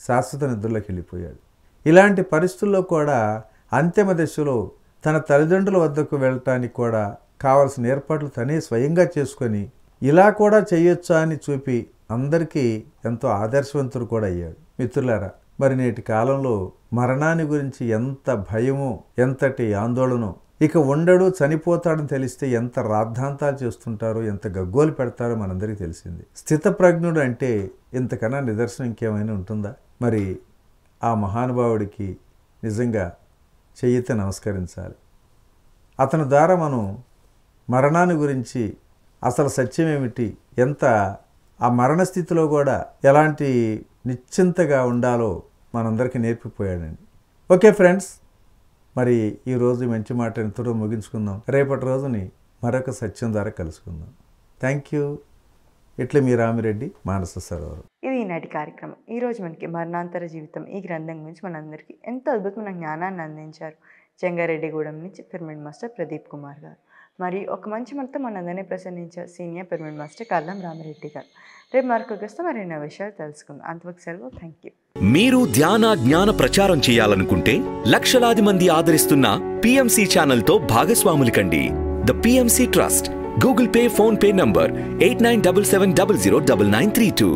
శాశ్వత నిద్రలోకి వెళ్ళిపోయాడు ఇలాంటి పరిస్థితుల్లో కూడా అంతిమ దశలో తన తల్లిదండ్రుల వద్దకు వెళ్ళటానికి కూడా కావాల్సిన ఏర్పాట్లు తనే స్వయంగా చేసుకొని ఇలా కూడా చేయొచ్చా అని చూపి అందరికీ ఎంతో ఆదర్శవంతుడు కూడా అయ్యాడు మిత్రులారా మరి నేటి కాలంలో మరణాన్ని గురించి ఎంత భయమో ఎంతటి ఆందోళనో ఇక ఉండడు చనిపోతాడని తెలిస్తే ఎంత రాద్ధాంతాలు చేస్తుంటారో ఎంత గగ్గోలు పెడతారో మనందరికీ తెలిసింది స్థితప్రజ్ఞుడు అంటే ఇంతకన్నా నిదర్శనం ఇంకేమైనా ఉంటుందా మరి ఆ మహానుభావుడికి నిజంగా చెయ్యితే నమస్కరించాలి అతని ద్వారా మనం మరణాన్ని గురించి అసలు సత్యం ఏమిటి ఎంత ఆ మరణ స్థితిలో కూడా ఎలాంటి నిశ్చింతగా ఉండాలో మనందరికీ నేర్పిపోయాడండి ఓకే ఫ్రెండ్స్ మరి ఈ రోజు మంచి మాట ఎంతో ముగించుకుందాం రేపటి రోజుని మరొక సత్యం ద్వారా కలుసుకుందాం థ్యాంక్ యూ ఇట్ల మీ రామిరెడ్డి మానస సరోవరం ఇది ఈనాటి కార్యక్రమం ఈరోజు మనకి మరణాంతర జీవితం ఈ గ్రంథం గురించి మనందరికీ ఎంతో అద్భుతమైన జ్ఞానాన్ని అందించారు చెంగారెడ్డిగూడెం నుంచి పిరమిడ్ మాస్టర్ ప్రదీప్ కుమార్ గారు మరి ఒక మంచి మనతో మనందరినీ ప్రసన్నించే senior pyramid master Kallam Ramareddy గారు రేపు మరొక వస్తే మరి విషయాలు తెలుసుకుందాం అంతవరకు సెలవు థ్యాంక్ యూ మీరు ధ్యాన జ్ఞాన ప్రచారం చేయాలనుకుంటే లక్షలాది మంది ఆదరిస్తున్న పిఎంసి ఛానల్తో భాగస్వాములు కండి the PMC trust Google Pay PhonePe number eight nine double seven double zero double nine three two